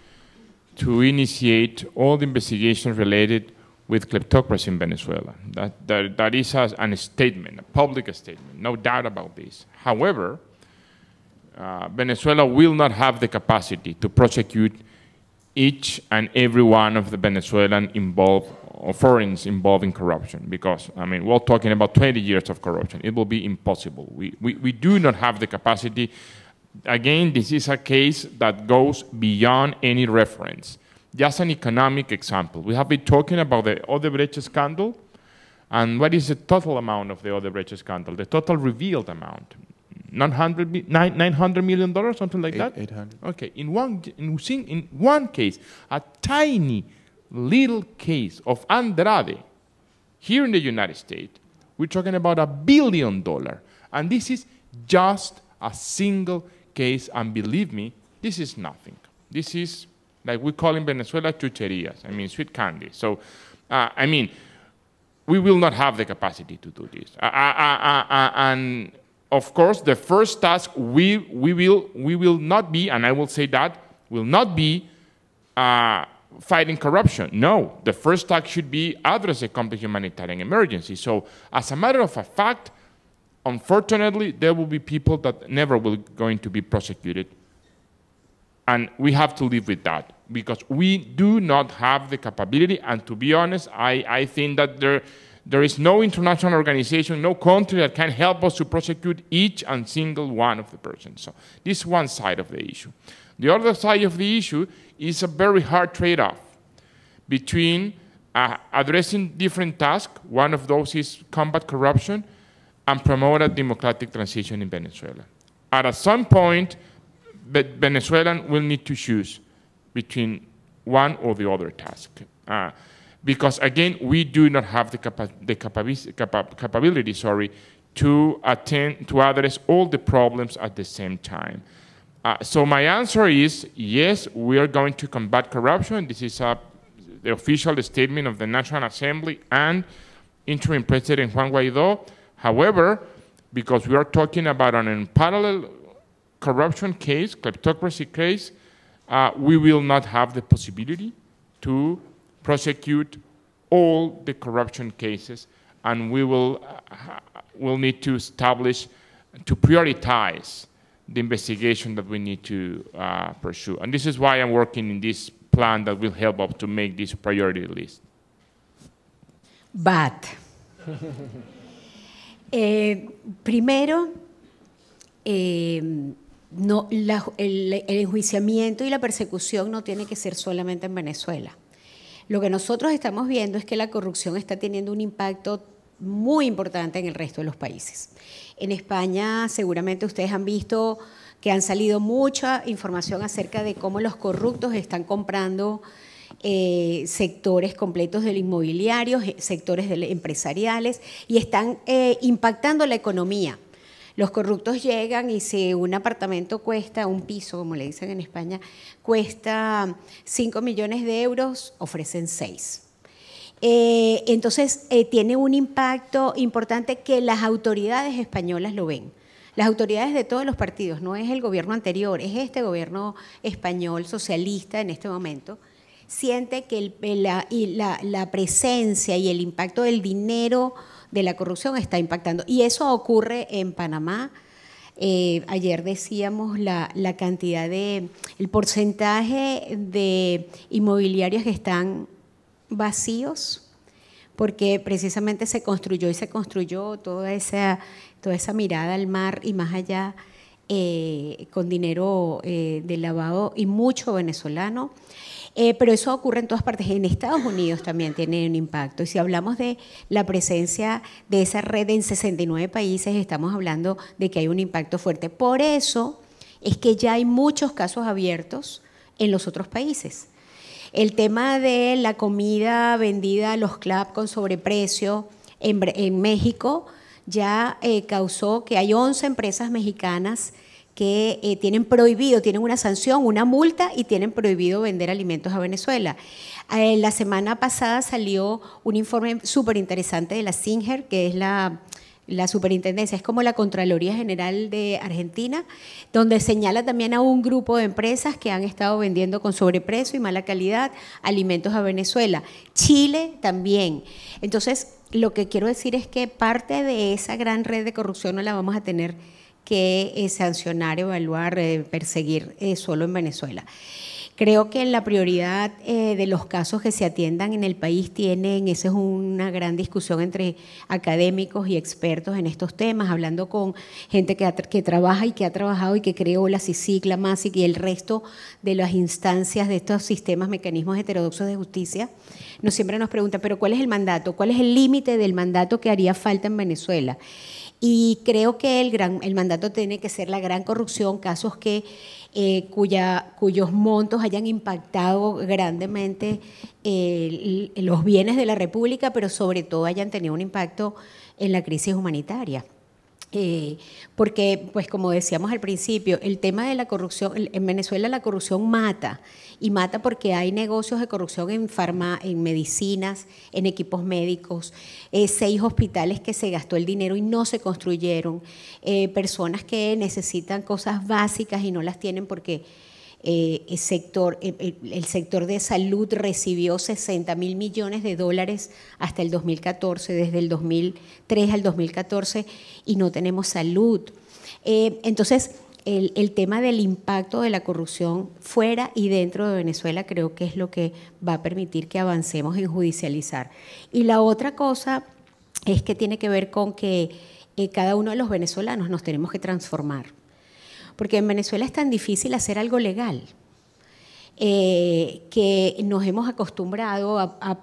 to initiate all the investigations related with kleptocracy in Venezuela. That, that, that is a, a statement, a public statement, no doubt about this. However, uh, Venezuela will not have the capacity to prosecute each and every one of the Venezuelan involved or foreigners involved in corruption because, I mean, we're talking about 20 years of corruption. It will be impossible. We, we, we do not have the capacity. Again, this is a case that goes beyond any reference. Just an economic example. We have been talking about the Odebrecht scandal, and what is the total amount of the Odebrecht scandal? The total revealed amount 900, 900 million dollars, something like Eight, that? 800. Okay, in one, in, in one case, a tiny little case of Andrade here in the United States, we're talking about a billion dollar. And this is just a single case. And believe me, this is nothing. This is like we call in Venezuela chucherías, I mean, sweet candy. So, uh, I mean, we will not have the capacity to do this. Uh, uh, uh, uh, uh and of course, the first task we, we, will, we will not be, and I will say that, will not be uh, fighting corruption. No, the first task should be address a complex humanitarian emergency. So, as a matter of a fact, unfortunately, there will be people that never will going to be prosecuted. And we have to live with that because we do not have the capability. And to be honest, I, I think that there there is no international organization, no country that can help us to prosecute each and single one of the persons. So this is one side of the issue. The other side of the issue is a very hard trade-off between uh, addressing different tasks, one of those is combat corruption, and promote a democratic transition in Venezuela. At some point, Venezuelan will need to choose between one or the other task. Uh, because again, we do not have the, capa the capa capa capability, sorry, to attend to address all the problems at the same time. Uh, so my answer is yes, we are going to combat corruption. This is a, the official statement of the National Assembly and interim President Juan Guaido. However, because we are talking about an unparalleled corruption case, kleptocracy case, uh, we will not have the possibility to prosecute all the corruption cases, and we will uh, will need to establish to prioritize the investigation that we need to uh, pursue. And this is why I'm working in this plan that will help us to make this priority list. But, eh, primero, eh, no, la, el, el enjuiciamiento y la persecución no tiene que ser solamente en Venezuela. Lo que nosotros estamos viendo es que la corrupción está teniendo un impacto muy importante en el resto de los países. En España seguramente ustedes han visto que han salido mucha información acerca de cómo los corruptos están comprando eh, sectores completos del inmobiliario, eh, sectores empresariales y están eh, impactando la economía. Los corruptos llegan y si un apartamento cuesta, un piso, como le dicen en España, cuesta 5 millones de euros, ofrecen 6. Eh, entonces, eh, tiene un impacto importante que las autoridades españolas lo ven las autoridades de todos los partidos, no es el gobierno anterior, es este gobierno español socialista en este momento, siente que eh, la, presencia y el impacto del dinero de la corrupción está impactando. Y eso ocurre en Panamá. Eh, ayer decíamos la, cantidad de, el porcentaje de inmobiliarios que están vacíos, porque precisamente se construyó y se construyó toda esa, toda esa mirada al mar y más allá eh, con dinero eh, de lavado y mucho venezolano. Eh, pero eso ocurre en todas partes. En Estados Unidos también tiene un impacto. Y si hablamos de la presencia de esa red en 69 países, estamos hablando de que hay un impacto fuerte. Por eso es que ya hay muchos casos abiertos en los otros países. El tema de la comida vendida a los clubs con sobreprecio en, México ya eh, causó que hay 11 empresas mexicanas que eh, tienen prohibido, tienen una sanción, una multa y tienen prohibido vender alimentos a Venezuela. Eh, la semana pasada salió un informe súper interesante de la SINGER, que es la, la superintendencia, es como la Contraloría General de Argentina, donde señala también a un grupo de empresas que han estado vendiendo con sobreprecio y mala calidad alimentos a Venezuela. Chile también. Entonces, lo que quiero decir es que parte de esa gran red de corrupción no la vamos a tener que eh, sancionar, evaluar, eh, perseguir eh, solo en Venezuela. Creo que la prioridad de los casos que se atiendan en el país tienen, esa es una gran discusión entre académicos y expertos en estos temas, hablando con gente que, trabaja y que ha trabajado y que creó la CICIC, la MASIC y el resto de las instancias de estos sistemas, mecanismos heterodoxos de justicia, nos siempre nos preguntan, pero ¿cuál es el mandato? ¿Cuál es el límite del mandato que haría falta en Venezuela? Y creo que el, gran, el mandato tiene que ser la gran corrupción, casos que, eh, cuya, cuyos montos hayan impactado grandemente eh, los bienes de la República, pero sobre todo hayan tenido un impacto en la crisis humanitaria. Eh, porque, pues como decíamos al principio, el tema de la corrupción, en Venezuela la corrupción mata y mata porque hay negocios de corrupción en, farma, en medicinas, en equipos médicos, eh, seis hospitales que se gastó el dinero y no se construyeron, eh, personas que necesitan cosas básicas y no las tienen porque eh, el, sector, el, sector de salud recibió 60 mil millones de dólares hasta el 2014, desde el 2003 al 2014, y no tenemos salud. entonces, el, tema del impacto de la corrupción fuera y dentro de Venezuela creo que es lo que va a permitir que avancemos en judicializar. Y la otra cosa es que tiene que ver con que eh, cada uno de los venezolanos nos tenemos que transformar, porque en Venezuela es tan difícil hacer algo legal. Eh, que nos hemos acostumbrado a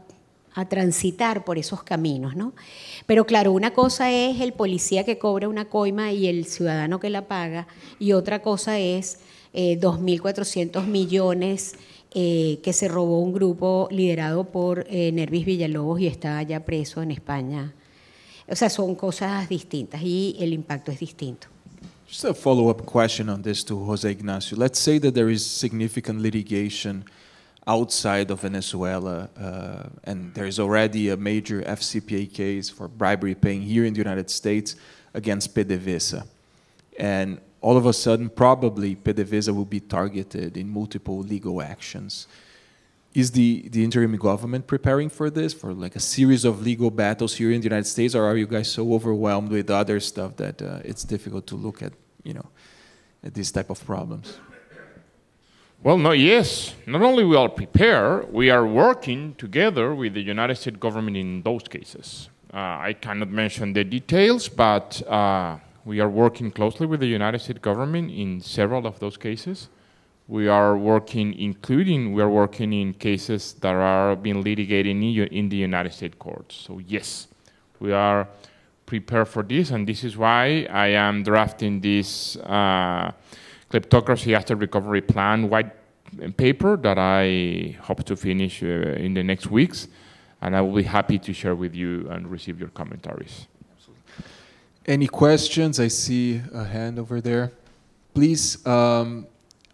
a transitar por esos caminos, ¿no? Pero claro, una cosa es el policía que cobra una coima y el ciudadano que la paga, y otra cosa es 2.400 eh, millones eh, que se robó un grupo liderado por eh, Nervis Villalobos y está ya preso en España. O sea, son cosas distintas y el impacto es distinto. Just a follow-up question on this to José Ignacio. Let's say that there is significant litigation. outside of Venezuela, uh, and there's already a major FCPA case for bribery paying here in the United States against PDVSA. And all of a sudden, probably PDVSA will be targeted in multiple legal actions. Is the, the interim government preparing for this, for like a series of legal battles here in the United States, or are you guys so overwhelmed with other stuff that uh, it's difficult to look at, you know, at these type of problems? Well, no, yes. Not only we are prepared, we are working together with the United States government in those cases. Uh, I cannot mention the details, but uh, we are working closely with the United States government in several of those cases. We are working, including we are working in cases that are being litigated in, in the United States courts. So yes, we are prepared for this, and this is why I am drafting this. Uh, Kleptocracy After Recovery Plan white paper that I hope to finish uh, in the next weeks. And I will be happy to share with you and receive your commentaries. Absolutely. Any questions? I see a hand over there. Please um,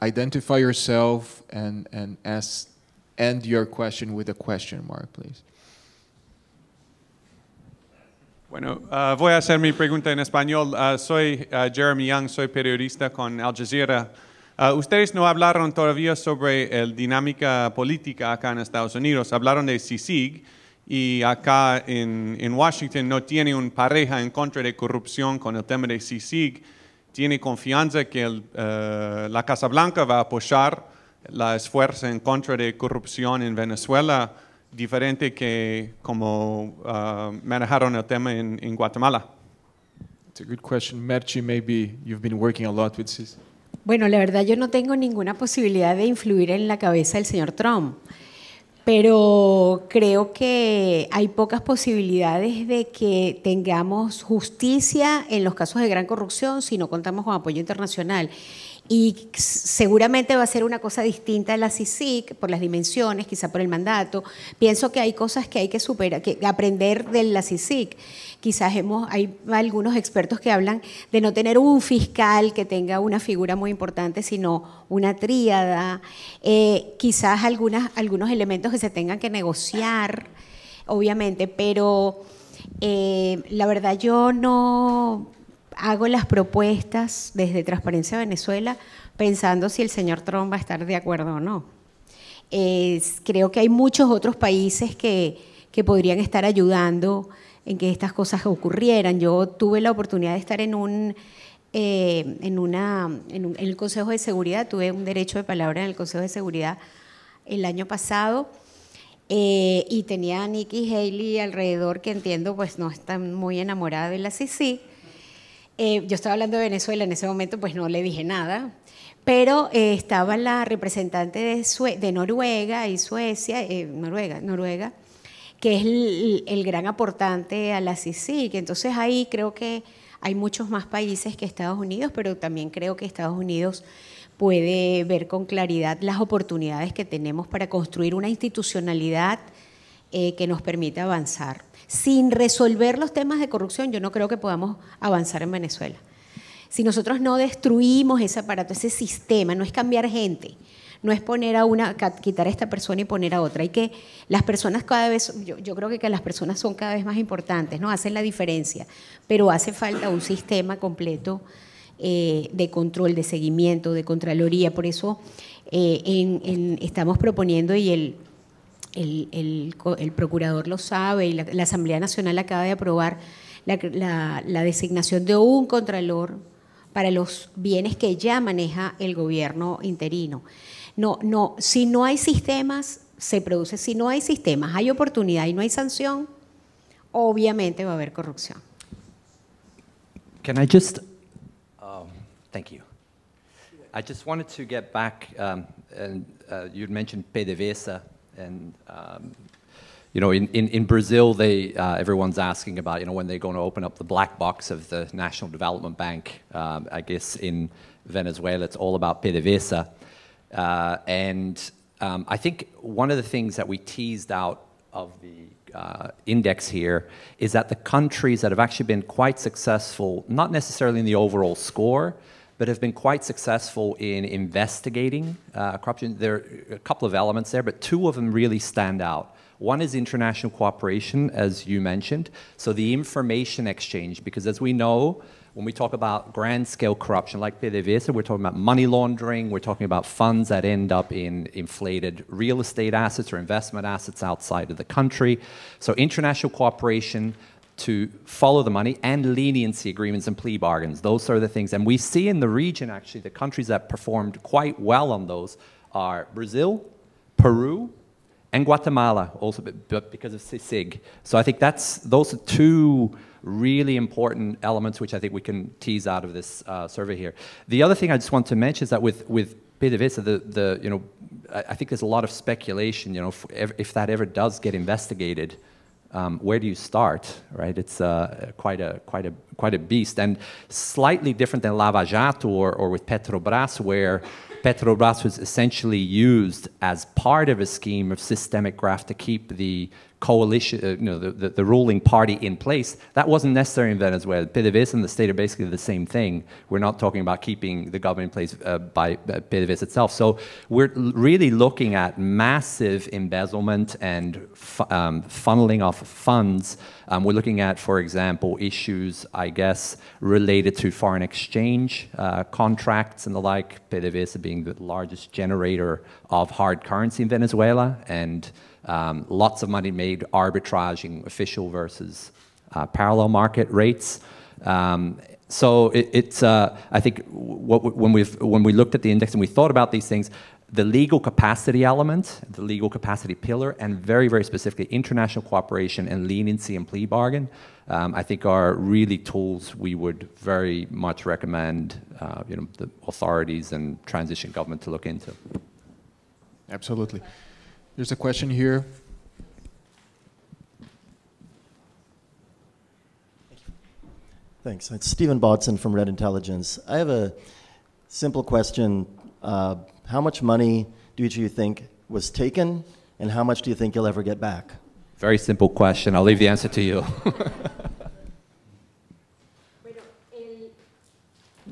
identify yourself and, and ask, end your question with a question mark, please. Bueno, ah, voy a hacer mi pregunta en español. Ah, soy ah, Jeremy Young, soy periodista con Al Jazeera. ustedes no hablaron todavía sobre la dinámica política acá en Estados Unidos. Hablaron de CICIG y acá en, Washington no tiene una pareja en contra de corrupción con el tema de CICIG. Tiene confianza que la Casa Blanca va a apoyar la esfuerzo en contra de corrupción en Venezuela diferente que como ah, manejaron el tema en, Guatemala? It's a good question. maybe you've been working a lot with this. Bueno, la verdad yo no tengo ninguna posibilidad de influir en la cabeza del señor Trump, pero creo que hay pocas posibilidades de que tengamos justicia en los casos de gran corrupción si no contamos con apoyo internacional y seguramente va a ser una cosa distinta a la CICIC por las dimensiones, quizá por el mandato. Pienso que hay cosas que hay que superar, que aprender de la CICIC. Quizás hemos, hay algunos expertos que hablan de no tener un fiscal que tenga una figura muy importante, sino una tríada. Eh, quizás algunas, algunos elementos que se tengan que negociar, obviamente, pero eh, la verdad yo no hago las propuestas desde Transparencia Venezuela pensando si el señor Trump va a estar de acuerdo o no. creo que hay muchos otros países que, podrían estar ayudando en que estas cosas ocurrieran. Yo tuve la oportunidad de estar en un, eh, en, en, el Consejo de Seguridad, tuve un derecho de palabra en el Consejo de Seguridad el año pasado eh, y tenía a Nikki Haley alrededor que entiendo pues no está muy enamorada de la CICI eh, yo estaba hablando de Venezuela en ese momento, pues no le dije nada, pero eh, estaba la representante de, de Noruega y Suecia, eh, Noruega, Noruega, que es el, gran aportante a la CICIG. Entonces ahí creo que hay muchos más países que Estados Unidos, pero también creo que Estados Unidos puede ver con claridad las oportunidades que tenemos para construir una institucionalidad que nos permita avanzar sin resolver los temas de corrupción, yo no creo que podamos avanzar en Venezuela. Si nosotros no destruimos ese aparato, ese sistema, no es cambiar gente, no es poner a una, quitar a esta persona y poner a otra. Hay que las personas cada vez, yo, creo que, las personas son cada vez más importantes, ¿no? Hacen la diferencia, pero hace falta un sistema completo eh, de control, de seguimiento, de contraloría. Por eso eh, estamos proponiendo y el el, el, procurador lo sabe y la, Asamblea Nacional acaba de aprobar la, designación de un contralor para los bienes que ya maneja el gobierno interino. No, no, si no hay sistemas, se produce, si no hay sistemas, hay oportunidad y no hay sanción, obviamente va a haber corrupción. Can I just, um thank you. I just wanted to get back, um, and, uh, PDVSA. and um, you know, in, in, in Brazil, they, uh, everyone's asking about, you know, when they're going to open up the black box of the National Development Bank. Um, I guess in Venezuela, it's all about PDVSA. Uh, and um, I think one of the things that we teased out of the uh, index here is that the countries that have actually been quite successful, not necessarily in the overall score, but have been quite successful in investigating uh, corruption. There are a couple of elements there, but two of them really stand out. One is international cooperation, as you mentioned. So the information exchange, because as we know, when we talk about grand scale corruption like PDVSA, we're talking about money laundering, we're talking about funds that end up in inflated real estate assets or investment assets outside of the country. So international cooperation, to follow the money and leniency agreements and plea bargains. Those are the things. And we see in the region, actually, the countries that performed quite well on those are Brazil, Peru, and Guatemala, also because of CICIG. So I think that's, those are two really important elements which I think we can tease out of this uh, survey here. The other thing I just want to mention is that with, with Vissa, the, the, you know, I, I think there's a lot of speculation, you know, if, if that ever does get investigated, um, where do you start, right? It's uh, quite, a, quite, a, quite a beast. And slightly different than Lava Jato or, or with Petrobras, where Petrobras was essentially used as part of a scheme of systemic graft to keep the coalition, uh, you know, the, the, the, ruling party in place. That wasn't necessary in Venezuela. PDVSA and the state are basically the same thing. We're not talking about keeping the government in place uh, by uh, PDVSA itself. So we're really looking at massive embezzlement and um, funneling of funds. Um, we're looking at, for example, issues, I guess, related to foreign exchange uh, contracts and the like, PDVSA being the largest generator of hard currency in Venezuela and um, lots of money made arbitraging official versus uh, parallel market rates. Um, so it, it's, uh, I think, what, when, we've, when we looked at the index and we thought about these things, the legal capacity element, the legal capacity pillar, and very, very specifically international cooperation and leniency and plea bargain, um, I think are really tools we would very much recommend uh, you know, the authorities and transition government to look into. Absolutely. There's a question here. Thanks. It's Stephen Bodson from Red Intelligence. I have a simple question. Uh, how much money do each of you think was taken, and how much do you think you'll ever get back? Very simple question. I'll leave the answer to you.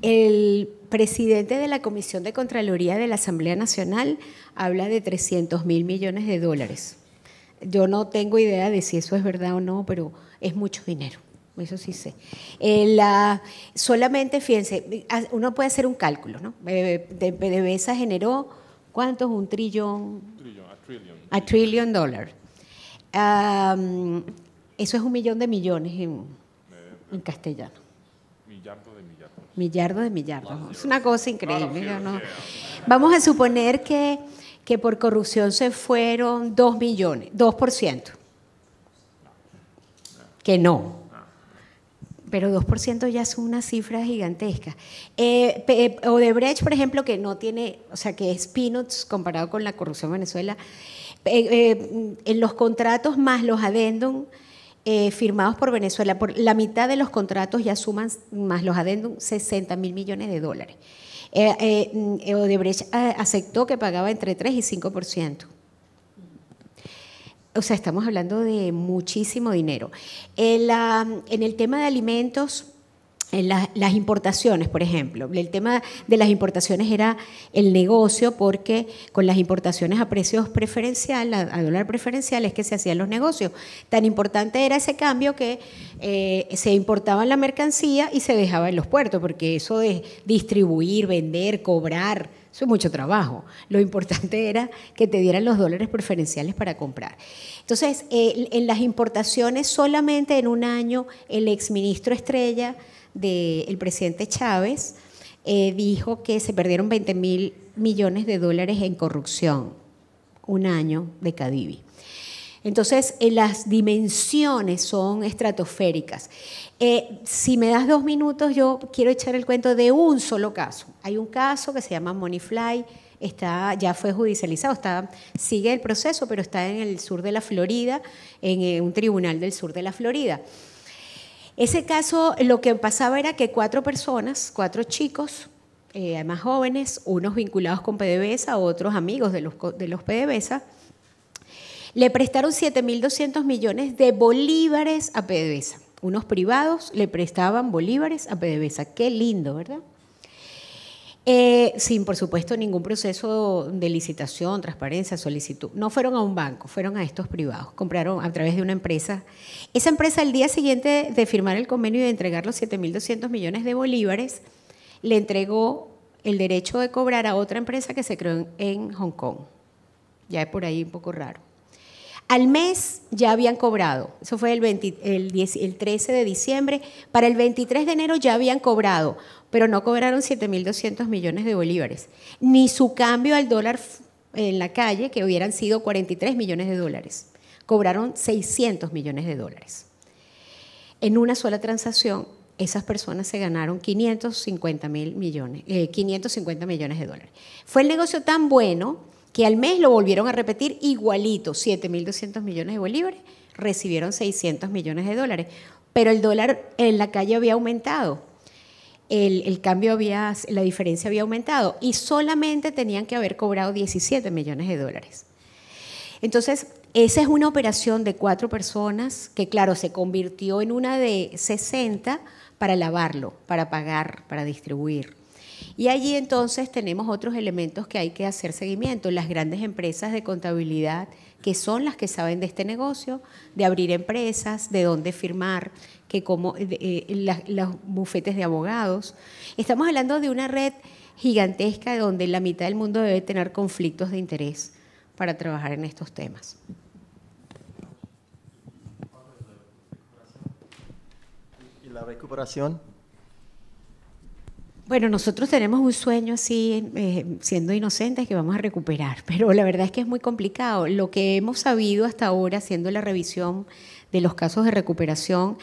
El presidente de la Comisión de Contraloría de la Asamblea Nacional habla de 300 mil millones de dólares. Yo no tengo idea de si eso es verdad o no, pero es mucho dinero. Eso sí sé. Eh, solamente, fíjense, ah, uno puede hacer un cálculo, ¿no? PDVSA eh, generó, ¿cuántos? Un trillón. trillón a trillón A dólares. eso es un millón de millones en eh, castellano. Millardos de millardos. Es una cosa increíble. Vamos a suponer que, que por corrupción se fueron 2 millones, 2%. Que no. Pero 2% ya es una cifra gigantesca. Eh, eh, Odebrecht, por ejemplo, que no tiene, o sea, que es peanuts comparado con la corrupción Venezuela, eh, en los contratos más los adendum eh, firmados por Venezuela, por la mitad de los contratos ya suman, más los adendum, 60 mil millones de dólares. Eh, eh, mm, Odebrecht aceptó que pagaba entre 3 y 5%. O sea, estamos hablando de muchísimo dinero. en el tema de alimentos, en las importaciones, por ejemplo. El tema de las importaciones era el negocio porque con las importaciones a precios preferenciales, a, dólar preferencial, es que se hacían los negocios. Tan importante era ese cambio que eh, se importaba la mercancía y se dejaba en los puertos, porque eso de distribuir, vender, cobrar, eso es mucho trabajo. Lo importante era que te dieran los dólares preferenciales para comprar. Entonces, en las importaciones solamente en un año el exministro Estrella del presidente Chávez, eh, dijo que se perdieron 20 mil millones de dólares en corrupción, un año de Cadivi. Entonces, eh, las dimensiones son estratosféricas. Eh, si me das dos minutos, yo quiero echar el cuento de un solo caso. Hay un caso que se llama Moneyfly, está, ya fue judicializado, sigue el proceso, pero está en el sur de la Florida, en un tribunal del sur de la Florida. Ese caso, lo que pasaba era que cuatro personas, cuatro chicos, eh, además jóvenes, unos vinculados con PDVSA, otros amigos de los, de los PDVSA, le prestaron 7.200 millones de bolívares a PDVSA. Unos privados le prestaban bolívares a PDVSA. Qué lindo, ¿verdad? Eh, sin, por supuesto, ningún proceso de licitación, transparencia, solicitud. No fueron a un banco, fueron a estos privados. Compraron a través de una empresa. Esa empresa, el día siguiente de firmar el convenio y de entregar los 7.200 millones de bolívares, le entregó el derecho de cobrar a otra empresa que se creó en Hong Kong. Ya es por ahí un poco raro. Al mes ya habían cobrado, eso fue el, el, 13 de diciembre, para el 23 de enero ya habían cobrado pero no cobraron 7.200 millones de bolívares, ni su cambio al dólar en la calle, que hubieran sido 43 millones de dólares. Cobraron 600 millones de dólares. En una sola transacción, esas personas se ganaron 550, millones, 550 eh, millones de dólares. Fue el negocio tan bueno que al mes lo volvieron a repetir igualito, 7.200 millones de bolívares, recibieron 600 millones de dólares, pero el dólar en la calle había aumentado el, cambio había, la diferencia había aumentado y solamente tenían que haber cobrado 17 millones de dólares. Entonces, esa es una operación de cuatro personas que, claro, se convirtió en una de 60 para lavarlo, para pagar, para distribuir. Y allí entonces tenemos otros elementos que hay que hacer seguimiento. Las grandes empresas de contabilidad, que son las que saben de este negocio, de abrir empresas, de dónde firmar, que como eh, eh, los bufetes de abogados. Estamos hablando de una red gigantesca donde la mitad del mundo debe tener conflictos de interés para trabajar en estos temas. ¿Y la recuperación? Bueno, nosotros tenemos un sueño así, eh, siendo inocentes, que vamos a recuperar, pero la verdad es que es muy complicado. Lo que hemos sabido hasta ahora, haciendo la revisión de los casos de recuperación,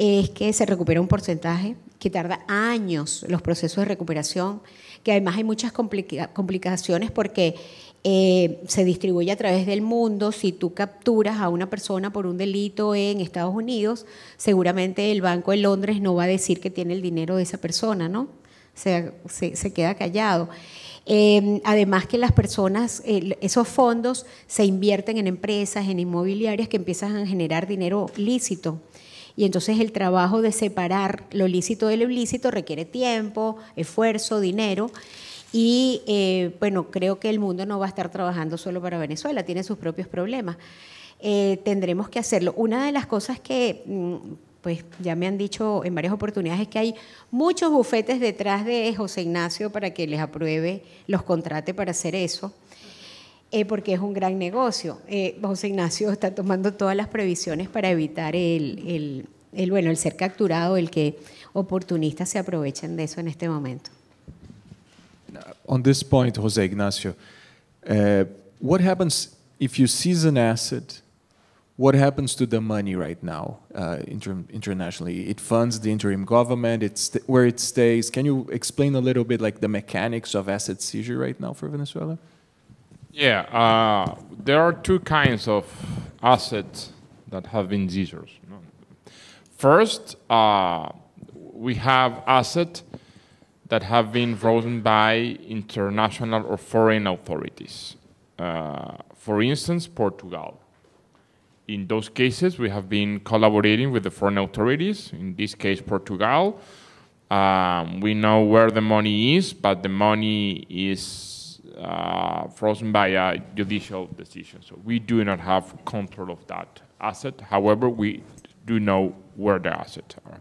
es que se recupera un porcentaje que tarda años los procesos de recuperación, que además hay muchas complicaciones porque eh, se distribuye a través del mundo. Si tú capturas a una persona por un delito en Estados Unidos, seguramente el Banco de Londres no va a decir que tiene el dinero de esa persona, ¿no? Se, se, se queda callado. Em, además que las personas, esos fondos se invierten en empresas, en inmobiliarias que empiezan a generar dinero lícito. Y entonces el trabajo de separar lo lícito de lo ilícito requiere tiempo, esfuerzo, dinero. Y eh, bueno, creo que el mundo no va a estar trabajando solo para Venezuela, tiene sus propios problemas. Eh, tendremos que hacerlo. Una de las cosas que, mm, pues ya me han dicho en varias oportunidades, es que hay muchos bufetes detrás de José Ignacio para que les apruebe, los contrate para hacer eso eh, porque es un gran negocio. Eh, José Ignacio está tomando todas las previsiones para evitar el, el, el, bueno, el ser capturado, el que oportunistas se aprovechen de eso en este momento. On this point, José Ignacio, uh, what happens if you seize an asset? What happens to the money right now uh, internationally? It funds the interim government. It's where it stays. Can you explain a little bit, like the mechanics of asset seizure right now for Venezuela? Yeah, uh, there are two kinds of assets that have been seizures. First, uh, we have assets that have been frozen by international or foreign authorities. Uh, for instance, Portugal. In those cases, we have been collaborating with the foreign authorities, in this case, Portugal. Um, we know where the money is, but the money is uh, frozen by a judicial decision. So we do not have control of that asset. However, we do know where the assets are.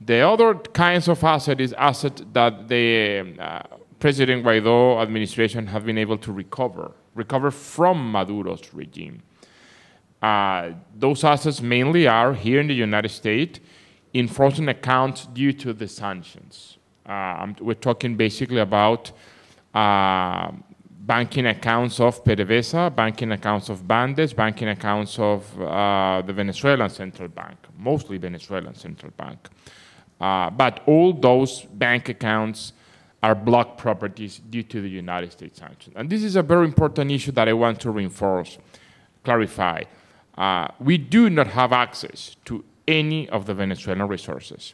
The other kinds of asset is asset that the uh, President Guaido administration have been able to recover, recover from Maduro's regime. Uh, those assets mainly are here in the United States in frozen accounts due to the sanctions. Uh, we're talking basically about uh, banking accounts of PDVSA, banking accounts of Bandes, banking accounts of uh, the Venezuelan Central Bank, mostly Venezuelan Central Bank. Uh, but all those bank accounts are blocked properties due to the United States sanctions. And this is a very important issue that I want to reinforce, clarify. Uh, we do not have access to any of the Venezuelan resources.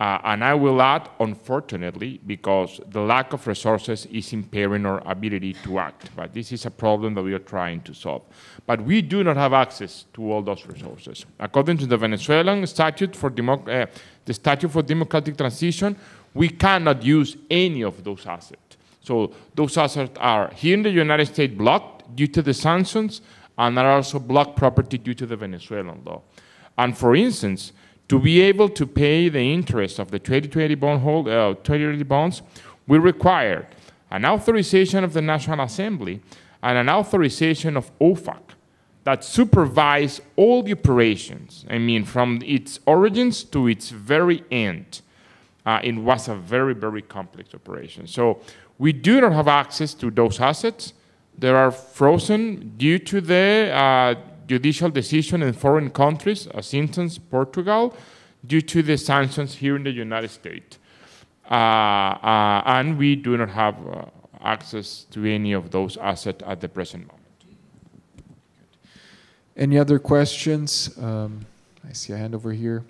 Uh, and I will add, unfortunately, because the lack of resources is impairing our ability to act. But this is a problem that we are trying to solve. But we do not have access to all those resources. According to the Venezuelan statute for uh, the statute for democratic transition, we cannot use any of those assets. So those assets are here in the United States blocked due to the sanctions, and are also blocked property due to the Venezuelan law. And for instance, to be able to pay the interest of the 2020 bond hold, uh, 2020 bonds, we require an authorization of the National Assembly and an authorization of OFAC that supervise all the operations. I mean, from its origins to its very end. Uh, it was a very, very complex operation. So we do not have access to those assets. They are frozen due to the uh, judicial decision in foreign countries, as instance Portugal, due to the sanctions here in the United States. Uh, uh, and we do not have uh, access to any of those assets at the present moment. Any other questions? Um, I see a hand over here.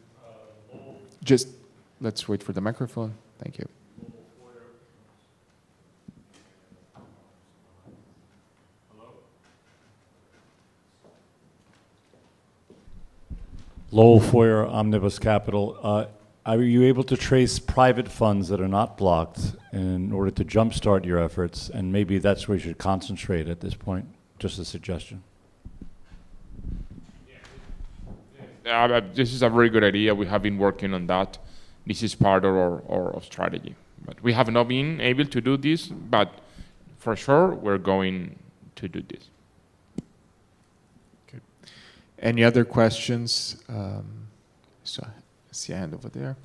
Just let's wait for the microphone. Thank you. Lowell Foyer, Omnibus Capital. Uh, are you able to trace private funds that are not blocked in order to jumpstart your efforts? And maybe that's where you should concentrate at this point. Just a suggestion. Uh, this is a very good idea. We have been working on that. This is part of our, our strategy. But we have not been able to do this, but for sure we're going to do this. Any other questions? Um, so I see a hand over there.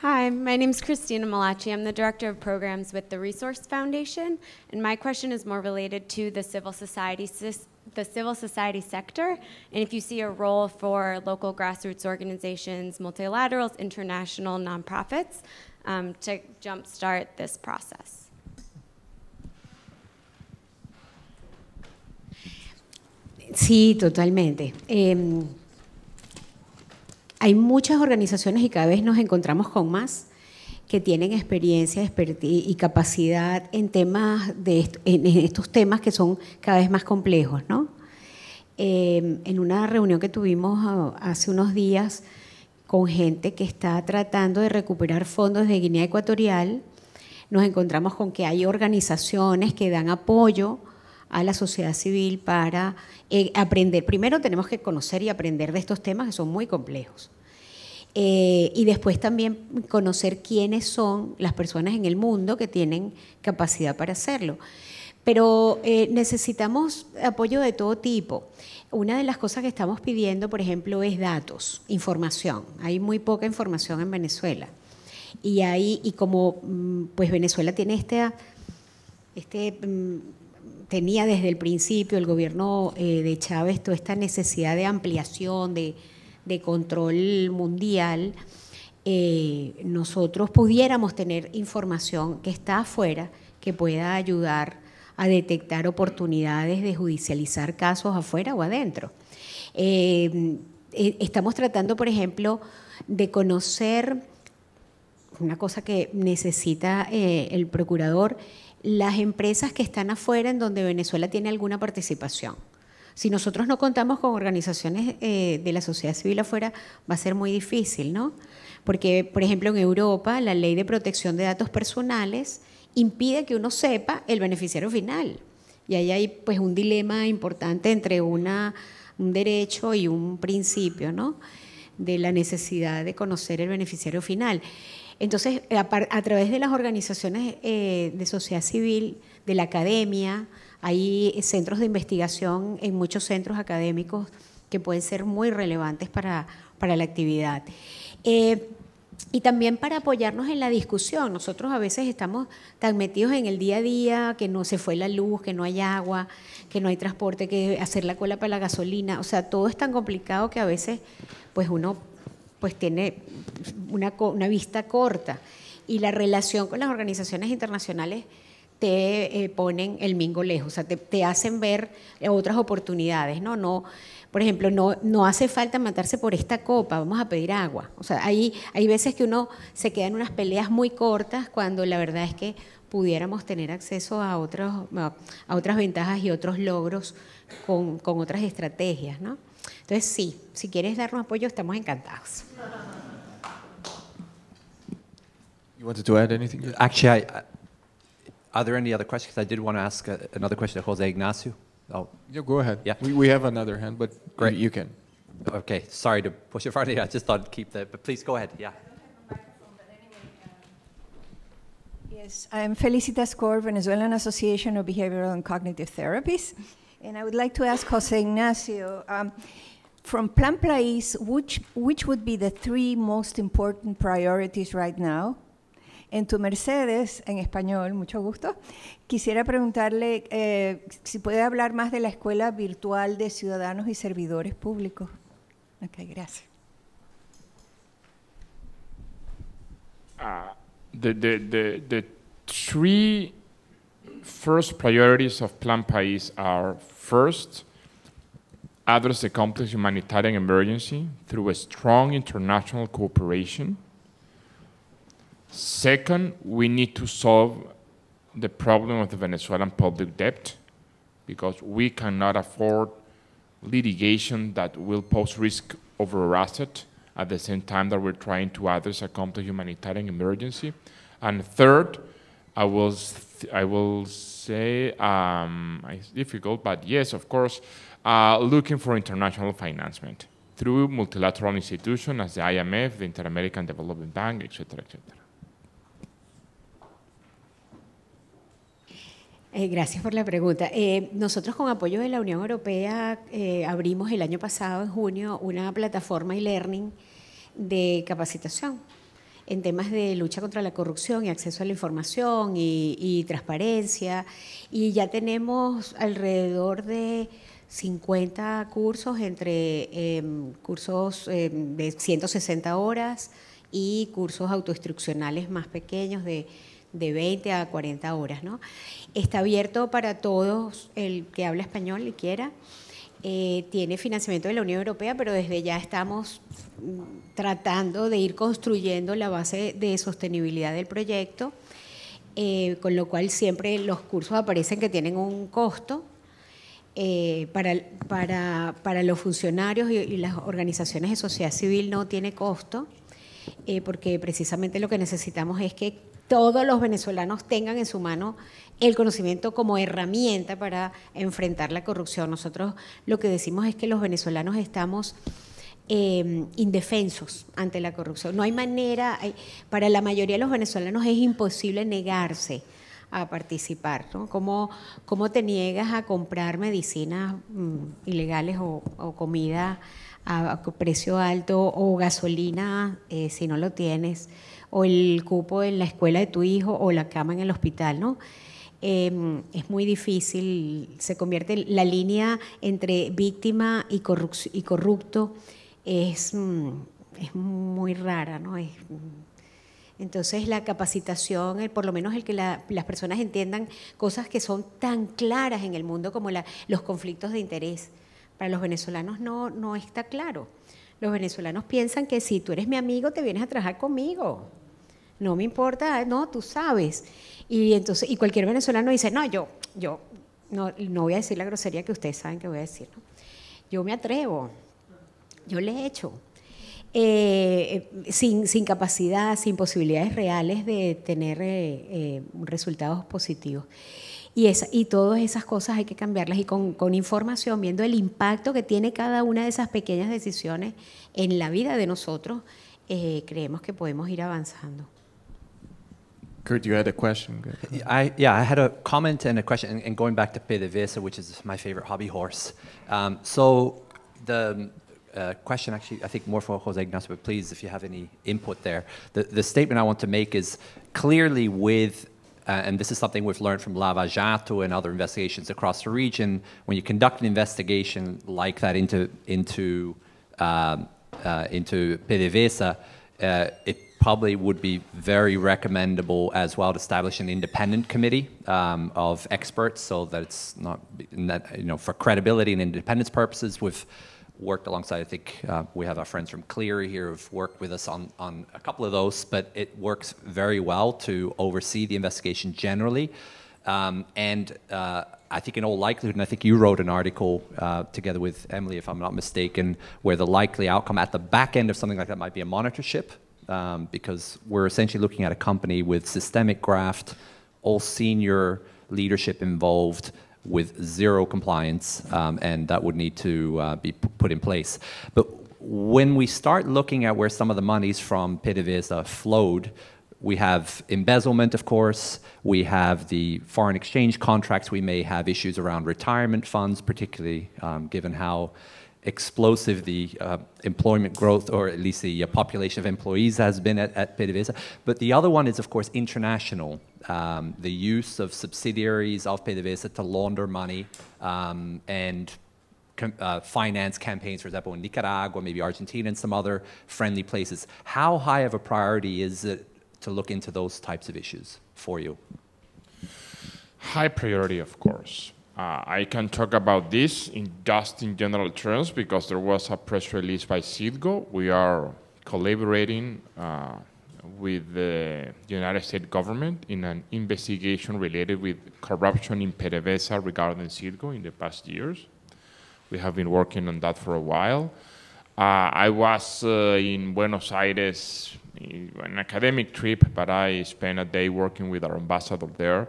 Hi, my name is Christina Malachi. I'm the Director of Programs with the Resource Foundation, and my question is more related to the civil society the civil society sector, and if you see a role for local grassroots organizations, multilaterals, international nonprofits um, to jumpstart this process. Sí, totalmente. Em, hay muchas organizaciones y cada vez nos encontramos con más que tienen experiencia y capacidad en temas de estos temas que son cada vez más complejos, em, en una reunión que tuvimos ah, hace unos días con gente que está tratando de recuperar fondos de Guinea Ecuatorial, nos encontramos con que hay organizaciones que dan apoyo a la sociedad civil para eh, aprender. Primero tenemos que conocer y aprender de estos temas que son muy complejos. Eh, y después también conocer quiénes son las personas en el mundo que tienen capacidad para hacerlo. Pero eh, necesitamos apoyo de todo tipo. Una de las cosas que estamos pidiendo, por ejemplo, es datos, información. Hay muy poca información en Venezuela. Y, ahí y como mm, pues Venezuela tiene este, este mm, tenía desde el principio el gobierno eh, de Chávez toda esta necesidad de ampliación, de, control mundial, eh, nosotros pudiéramos tener información que está afuera que pueda ayudar a detectar oportunidades de judicializar casos afuera o adentro. Eh, estamos tratando, por ejemplo, de conocer una cosa que necesita el procurador, las empresas que están afuera en donde Venezuela tiene alguna participación. Si nosotros no contamos con organizaciones eh, de la sociedad civil afuera, va a ser muy difícil, ¿no? Porque, por ejemplo, en Europa la ley de protección de datos personales impide que uno sepa el beneficiario final. Y ahí hay pues un dilema importante entre un derecho y un principio, ¿no? de la necesidad de conocer el beneficiario final. Entonces, a, través de las organizaciones eh, de sociedad civil, de la academia, hay centros de investigación en muchos centros académicos que pueden ser muy relevantes para, para la actividad. Eh, y también para apoyarnos en la discusión. Nosotros a veces estamos tan metidos en el día a día que no se fue la luz, que no hay agua, que no hay transporte, que hacer la cola para la gasolina. O sea, todo es tan complicado que a veces pues uno pues tiene una, vista corta. Y la relación con las organizaciones internacionales te eh, ponen el mingo lejos, o sea, te, hacen ver otras oportunidades, ¿no? no por ejemplo, no, no hace falta matarse por esta copa, vamos a pedir agua. O sea, hay, hay veces que uno se queda en unas peleas muy cortas cuando la verdad es que pudiéramos tener acceso a, a otras ventajas y otros logros con, con otras estrategias, ¿no? Entonces, sí, si quieres darnos apoyo, estamos encantados. You wanted to add anything? Actually, I, are there any other questions? I did want to ask uh, another question to Jose Ignacio. Oh, yeah, go ahead. Yeah, we, we have another hand, but Great. You, can. Okay, sorry to push it further. I just thought I'd keep that, but please go ahead. Yeah. Yes, I'm Felicitas Cor, Venezuelan Association of Behavioral and Cognitive Therapies. And I would like to ask Jose Ignacio, um, from Plan Place, which, which would be the three most important priorities right now? En tu Mercedes, en español, mucho gusto, quisiera preguntarle eh, si puede hablar más de la Escuela Virtual de Ciudadanos y Servidores Públicos. Ok, gracias. Uh, first priorities of Plan País are first, address the complex humanitarian emergency through a strong international cooperation. Second, we need to solve the problem of the Venezuelan public debt because we cannot afford litigation that will pose risk over our asset at the same time that we're trying to address a complex humanitarian emergency. And third, I will I will say um, it's difficult, but yes, of course, uh, looking for international financement through multilateral institutions as the IMF, the Inter-American Development Bank, etc., etc. Eh, gracias por la pregunta. Eh, nosotros con apoyo de la Unión Europea eh, abrimos el año pasado, en junio, una plataforma e-learning de capacitación en temas de lucha contra la corrupción y acceso a la información y, transparencia. Y ya tenemos alrededor de 50 cursos, entre em, cursos em, de 160 horas y cursos autoinstruccionales más pequeños de de 20 a 40 horas. ¿no? Está abierto para todos el que habla español y quiera. Eh, tiene financiamiento de la Unión Europea, pero desde ya estamos tratando de ir construyendo la base de sostenibilidad del proyecto, eh, con lo cual siempre los cursos aparecen que tienen un costo eh, para, para, para, los funcionarios y, las organizaciones de sociedad civil no tiene costo, eh, porque precisamente lo que necesitamos es que todos los venezolanos tengan en su mano el conocimiento como herramienta para enfrentar la corrupción. Nosotros lo que decimos es que los venezolanos estamos Em, indefensos ante la corrupción. No hay manera, para la mayoría de los venezolanos es imposible negarse a participar, ¿Cómo, te niegas a comprar medicinas mm, ilegales o, comida a, precio alto o gasolina eh, si no lo tienes, o el cupo en la escuela de tu hijo o la cama en el hospital, ¿no? Em, es muy difícil, se convierte la línea entre víctima y, y corrupto es, mm, es muy rara, ¿no? Mm, entonces la capacitación, por lo menos el que las personas entiendan cosas que son tan claras en el mundo como los conflictos de interés. Para los venezolanos no, no está claro. Los venezolanos piensan que si tú eres mi amigo, te vienes a trabajar conmigo. No me importa, no, tú sabes. Y entonces, y cualquier venezolano dice, no, yo, yo, no, no voy a decir la grosería que ustedes saben que voy a decir. ¿no? Yo me atrevo yo le he hecho. Eh, sin, sin, capacidad, sin posibilidades reales de tener eh, eh, resultados positivos. Y, esa, y todas esas cosas hay que cambiarlas y con, con información, viendo el impacto que tiene cada una de esas pequeñas decisiones en la vida de nosotros, creemos que podemos ir avanzando. Kurt, you had a question. I, yeah, I had a comment and a question, and, going back to Pedevesa, which is my favorite hobby horse. Um, so the uh, question, actually, I think more for Jose Ignacio, but please, if you have any input there. The, the statement I want to make is clearly with uh, and this is something we've learned from Lava Jato and other investigations across the region, when you conduct an investigation like that into into um, uh, into PDVSA, uh, it probably would be very recommendable as well to establish an independent committee um, of experts so that it's not that, you know for credibility and independence purposes with worked alongside. I think uh, we have our friends from Clear here who've worked with us on, on a couple of those, but it works very well to oversee the investigation generally. Um, and uh, I think, in all likelihood, and I think you wrote an article uh, together with Emily, if I'm not mistaken, where the likely outcome at the back end of something like that might be a monitorship, um, because we're essentially looking at a company with systemic graft, all senior leadership involved with zero compliance, um, and that would need to uh, be put in place. But when we start looking at where some of the monies from PDVSA flowed, we have embezzlement, of course. We have the foreign exchange contracts. We may have issues around retirement funds, particularly um, given how explosive the uh, employment growth, or at least the uh, population of employees has been at, at PDVSA. But the other one is, of course, international. Um, the use of subsidiaries of PDVSA to launder money um, and uh, finance campaigns, for example, in Nicaragua, maybe Argentina, and some other friendly places. How high of a priority is it to look into those types of issues for you? High priority, of course. Uh, I can talk about this in just in general terms because there was a press release by CIDGO. We are collaborating uh, with the United States government in an investigation related with corruption in PDVSA regarding CIDGO in the past years. We have been working on that for a while. Uh, I was uh, in Buenos Aires an academic trip, but I spent a day working with our ambassador there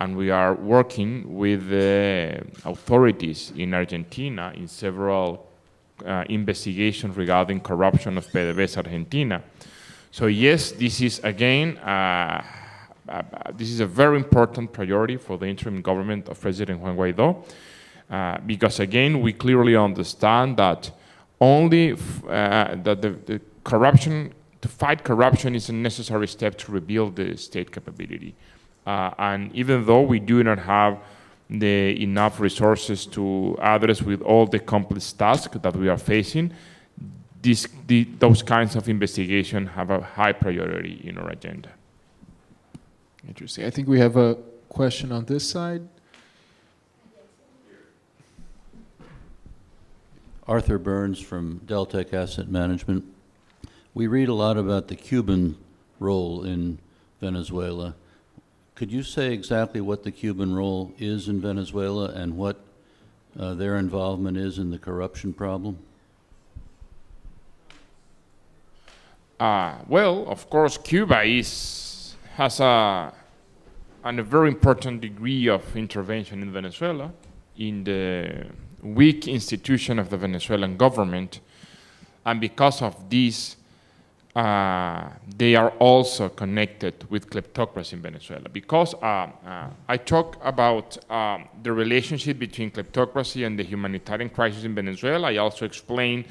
and we are working with the uh, authorities in Argentina in several uh, investigations regarding corruption of PDVSA Argentina. So yes, this is again, uh, uh, this is a very important priority for the interim government of President Juan Guaido, uh, because again, we clearly understand that only uh, that the, the corruption, to fight corruption is a necessary step to rebuild the state capability. Uh, and even though we do not have the enough resources to address with all the complex tasks that we are facing, this, the, those kinds of investigation have a high priority in our agenda. Interesting. I think we have a question on this side. Arthur Burns from Deltec Asset Management. We read a lot about the Cuban role in Venezuela could you say exactly what the Cuban role is in Venezuela and what uh, their involvement is in the corruption problem? Uh, well, of course, Cuba is, has a, a very important degree of intervention in Venezuela, in the weak institution of the Venezuelan government. And because of this, uh, they are also connected with kleptocracy in Venezuela. Because uh, uh, I talk about um, the relationship between kleptocracy and the humanitarian crisis in Venezuela, I also explain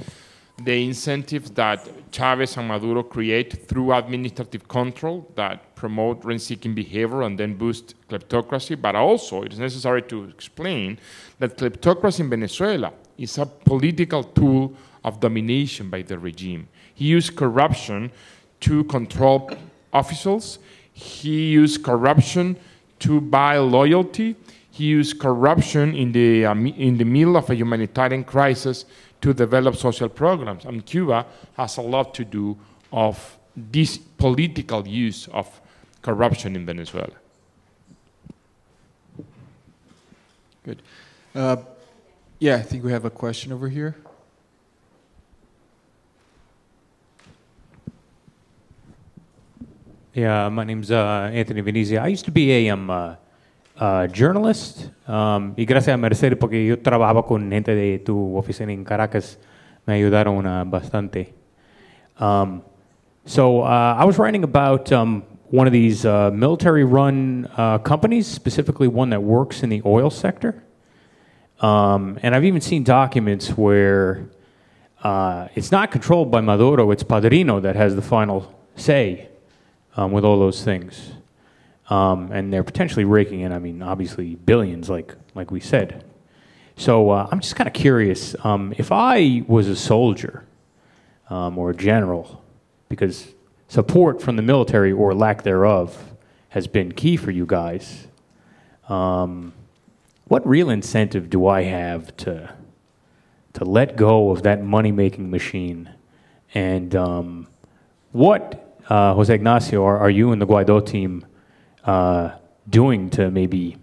the incentives that Chavez and Maduro create through administrative control that promote rent-seeking behavior and then boost kleptocracy. But also, it is necessary to explain that kleptocracy in Venezuela is a political tool of domination by the regime. He used corruption to control officials. He used corruption to buy loyalty. He used corruption in the, um, in the middle of a humanitarian crisis to develop social programs. And Cuba has a lot to do of this political use of corruption in Venezuela. Good. Uh, yeah, I think we have a question over here. Yeah, my name's uh, Anthony Venezia. I used to be a um, uh, uh, journalist um, y gracias a Mercedes porque yo trabajaba con gente de tu oficina en Caracas. Me ayudaron uh, bastante. Um, so uh, I was writing about um, one of these uh, military-run companies, specifically one that works in the oil sector. Um, and I've even seen documents where uh, it's not controlled by Maduro, it's Padrino that has the final say um, with all those things. Um, and they're potentially raking in, I mean, obviously billions, like, like we said. So uh, I'm just kind of curious um, if I was a soldier um, or a general, because support from the military or lack thereof has been key for you guys. Um, what real incentive do I have to to let go of that money making machine? And um, what uh, Jose Ignacio are, are, you and the Guaido team uh, doing to maybe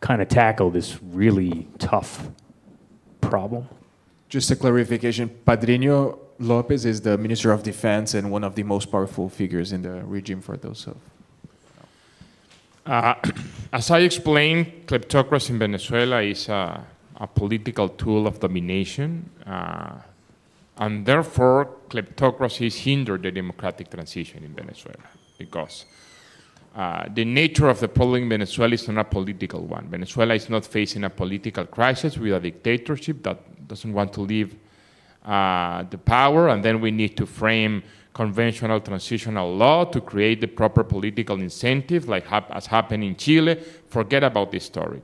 kind of tackle this really tough problem? Just a clarification: Padrino Lopez is the Minister of Defense and one of the most powerful figures in the regime for those. So uh, as I explained, kleptocracy in Venezuela is a, a political tool of domination, uh, and therefore kleptocracy hindered the democratic transition in Venezuela because uh, the nature of the problem in Venezuela is not a political one. Venezuela is not facing a political crisis with a dictatorship that doesn't want to leave uh, the power, and then we need to frame conventional transitional law to create the proper political incentive, like ha as happened in Chile. Forget about this story.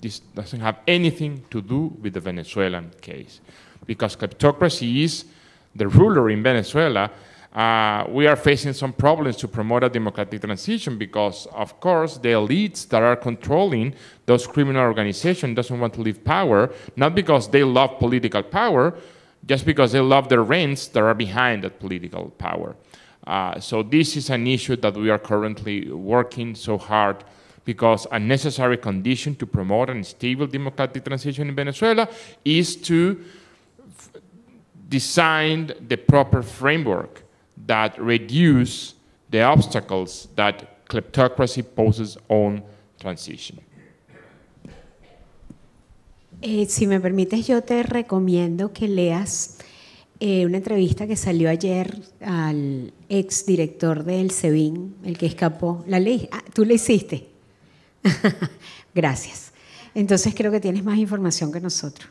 This doesn't have anything to do with the Venezuelan case, because kleptocracy is the ruler in Venezuela. Uh, we are facing some problems to promote a democratic transition because, of course, the elites that are controlling those criminal organizations doesn't want to leave power, not because they love political power, just because they love the rents that are behind that political power. Uh, so this is an issue that we are currently working so hard because a necessary condition to promote a stable democratic transition in Venezuela is to design the proper framework that reduce the obstacles that kleptocracy poses on transition. Eh, si me permites, yo te recomiendo que leas eh, una entrevista que salió ayer al ex director del SEBIN, el que escapó. ¿La ley? Ah, ¿Tú la hiciste? Gracias. Entonces creo que tienes más información que nosotros.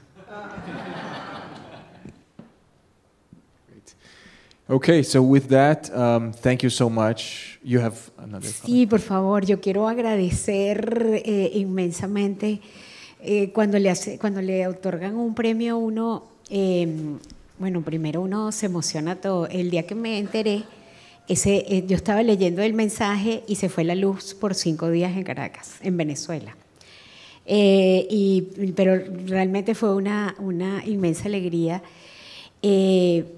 Okay, so with that, um, thank you so much. You have another. Sí, por favor, yo quiero agradecer eh, inmensamente. Eh, cuando, le hace, cuando le otorgan un premio, uno, em, bueno, primero uno se emociona todo. El día que me enteré, ese, eh, yo estaba leyendo el mensaje y se fue la luz por cinco días en Caracas, en Venezuela. Eh, y, pero realmente fue una, una inmensa alegría.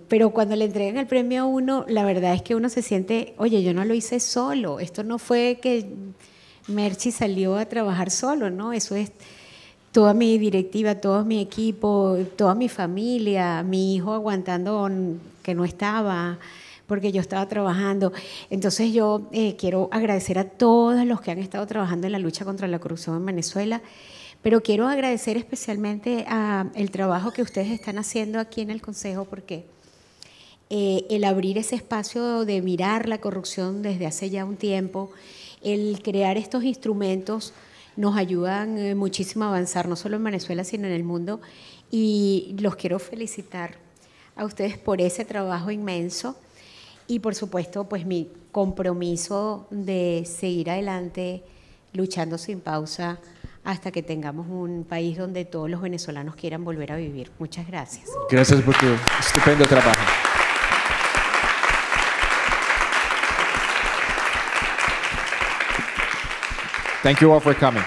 pero cuando le entregan el premio uno, la verdad es que uno se siente, oye, yo no lo hice solo, esto no fue que Merchi salió a trabajar solo, ¿no? Eso es toda mi directiva, todo mi equipo, toda mi familia, mi hijo aguantando que no estaba porque yo estaba trabajando. Entonces yo eh, quiero agradecer a todos los que han estado trabajando en la lucha contra la corrupción en Venezuela, pero quiero agradecer especialmente a el trabajo que ustedes están haciendo aquí en el Consejo, porque eh, el abrir ese espacio de mirar la corrupción desde hace ya un tiempo, el crear estos instrumentos nos ayudan eh, muchísimo a avanzar, no solo en Venezuela, sino en el mundo. Y los quiero felicitar a ustedes por ese trabajo inmenso y por supuesto, pues mi compromiso de seguir adelante luchando sin pausa hasta que tengamos un país donde todos los venezolanos quieran volver a vivir. Muchas gracias. Gracias por tu estupendo trabajo. Thank you all for coming.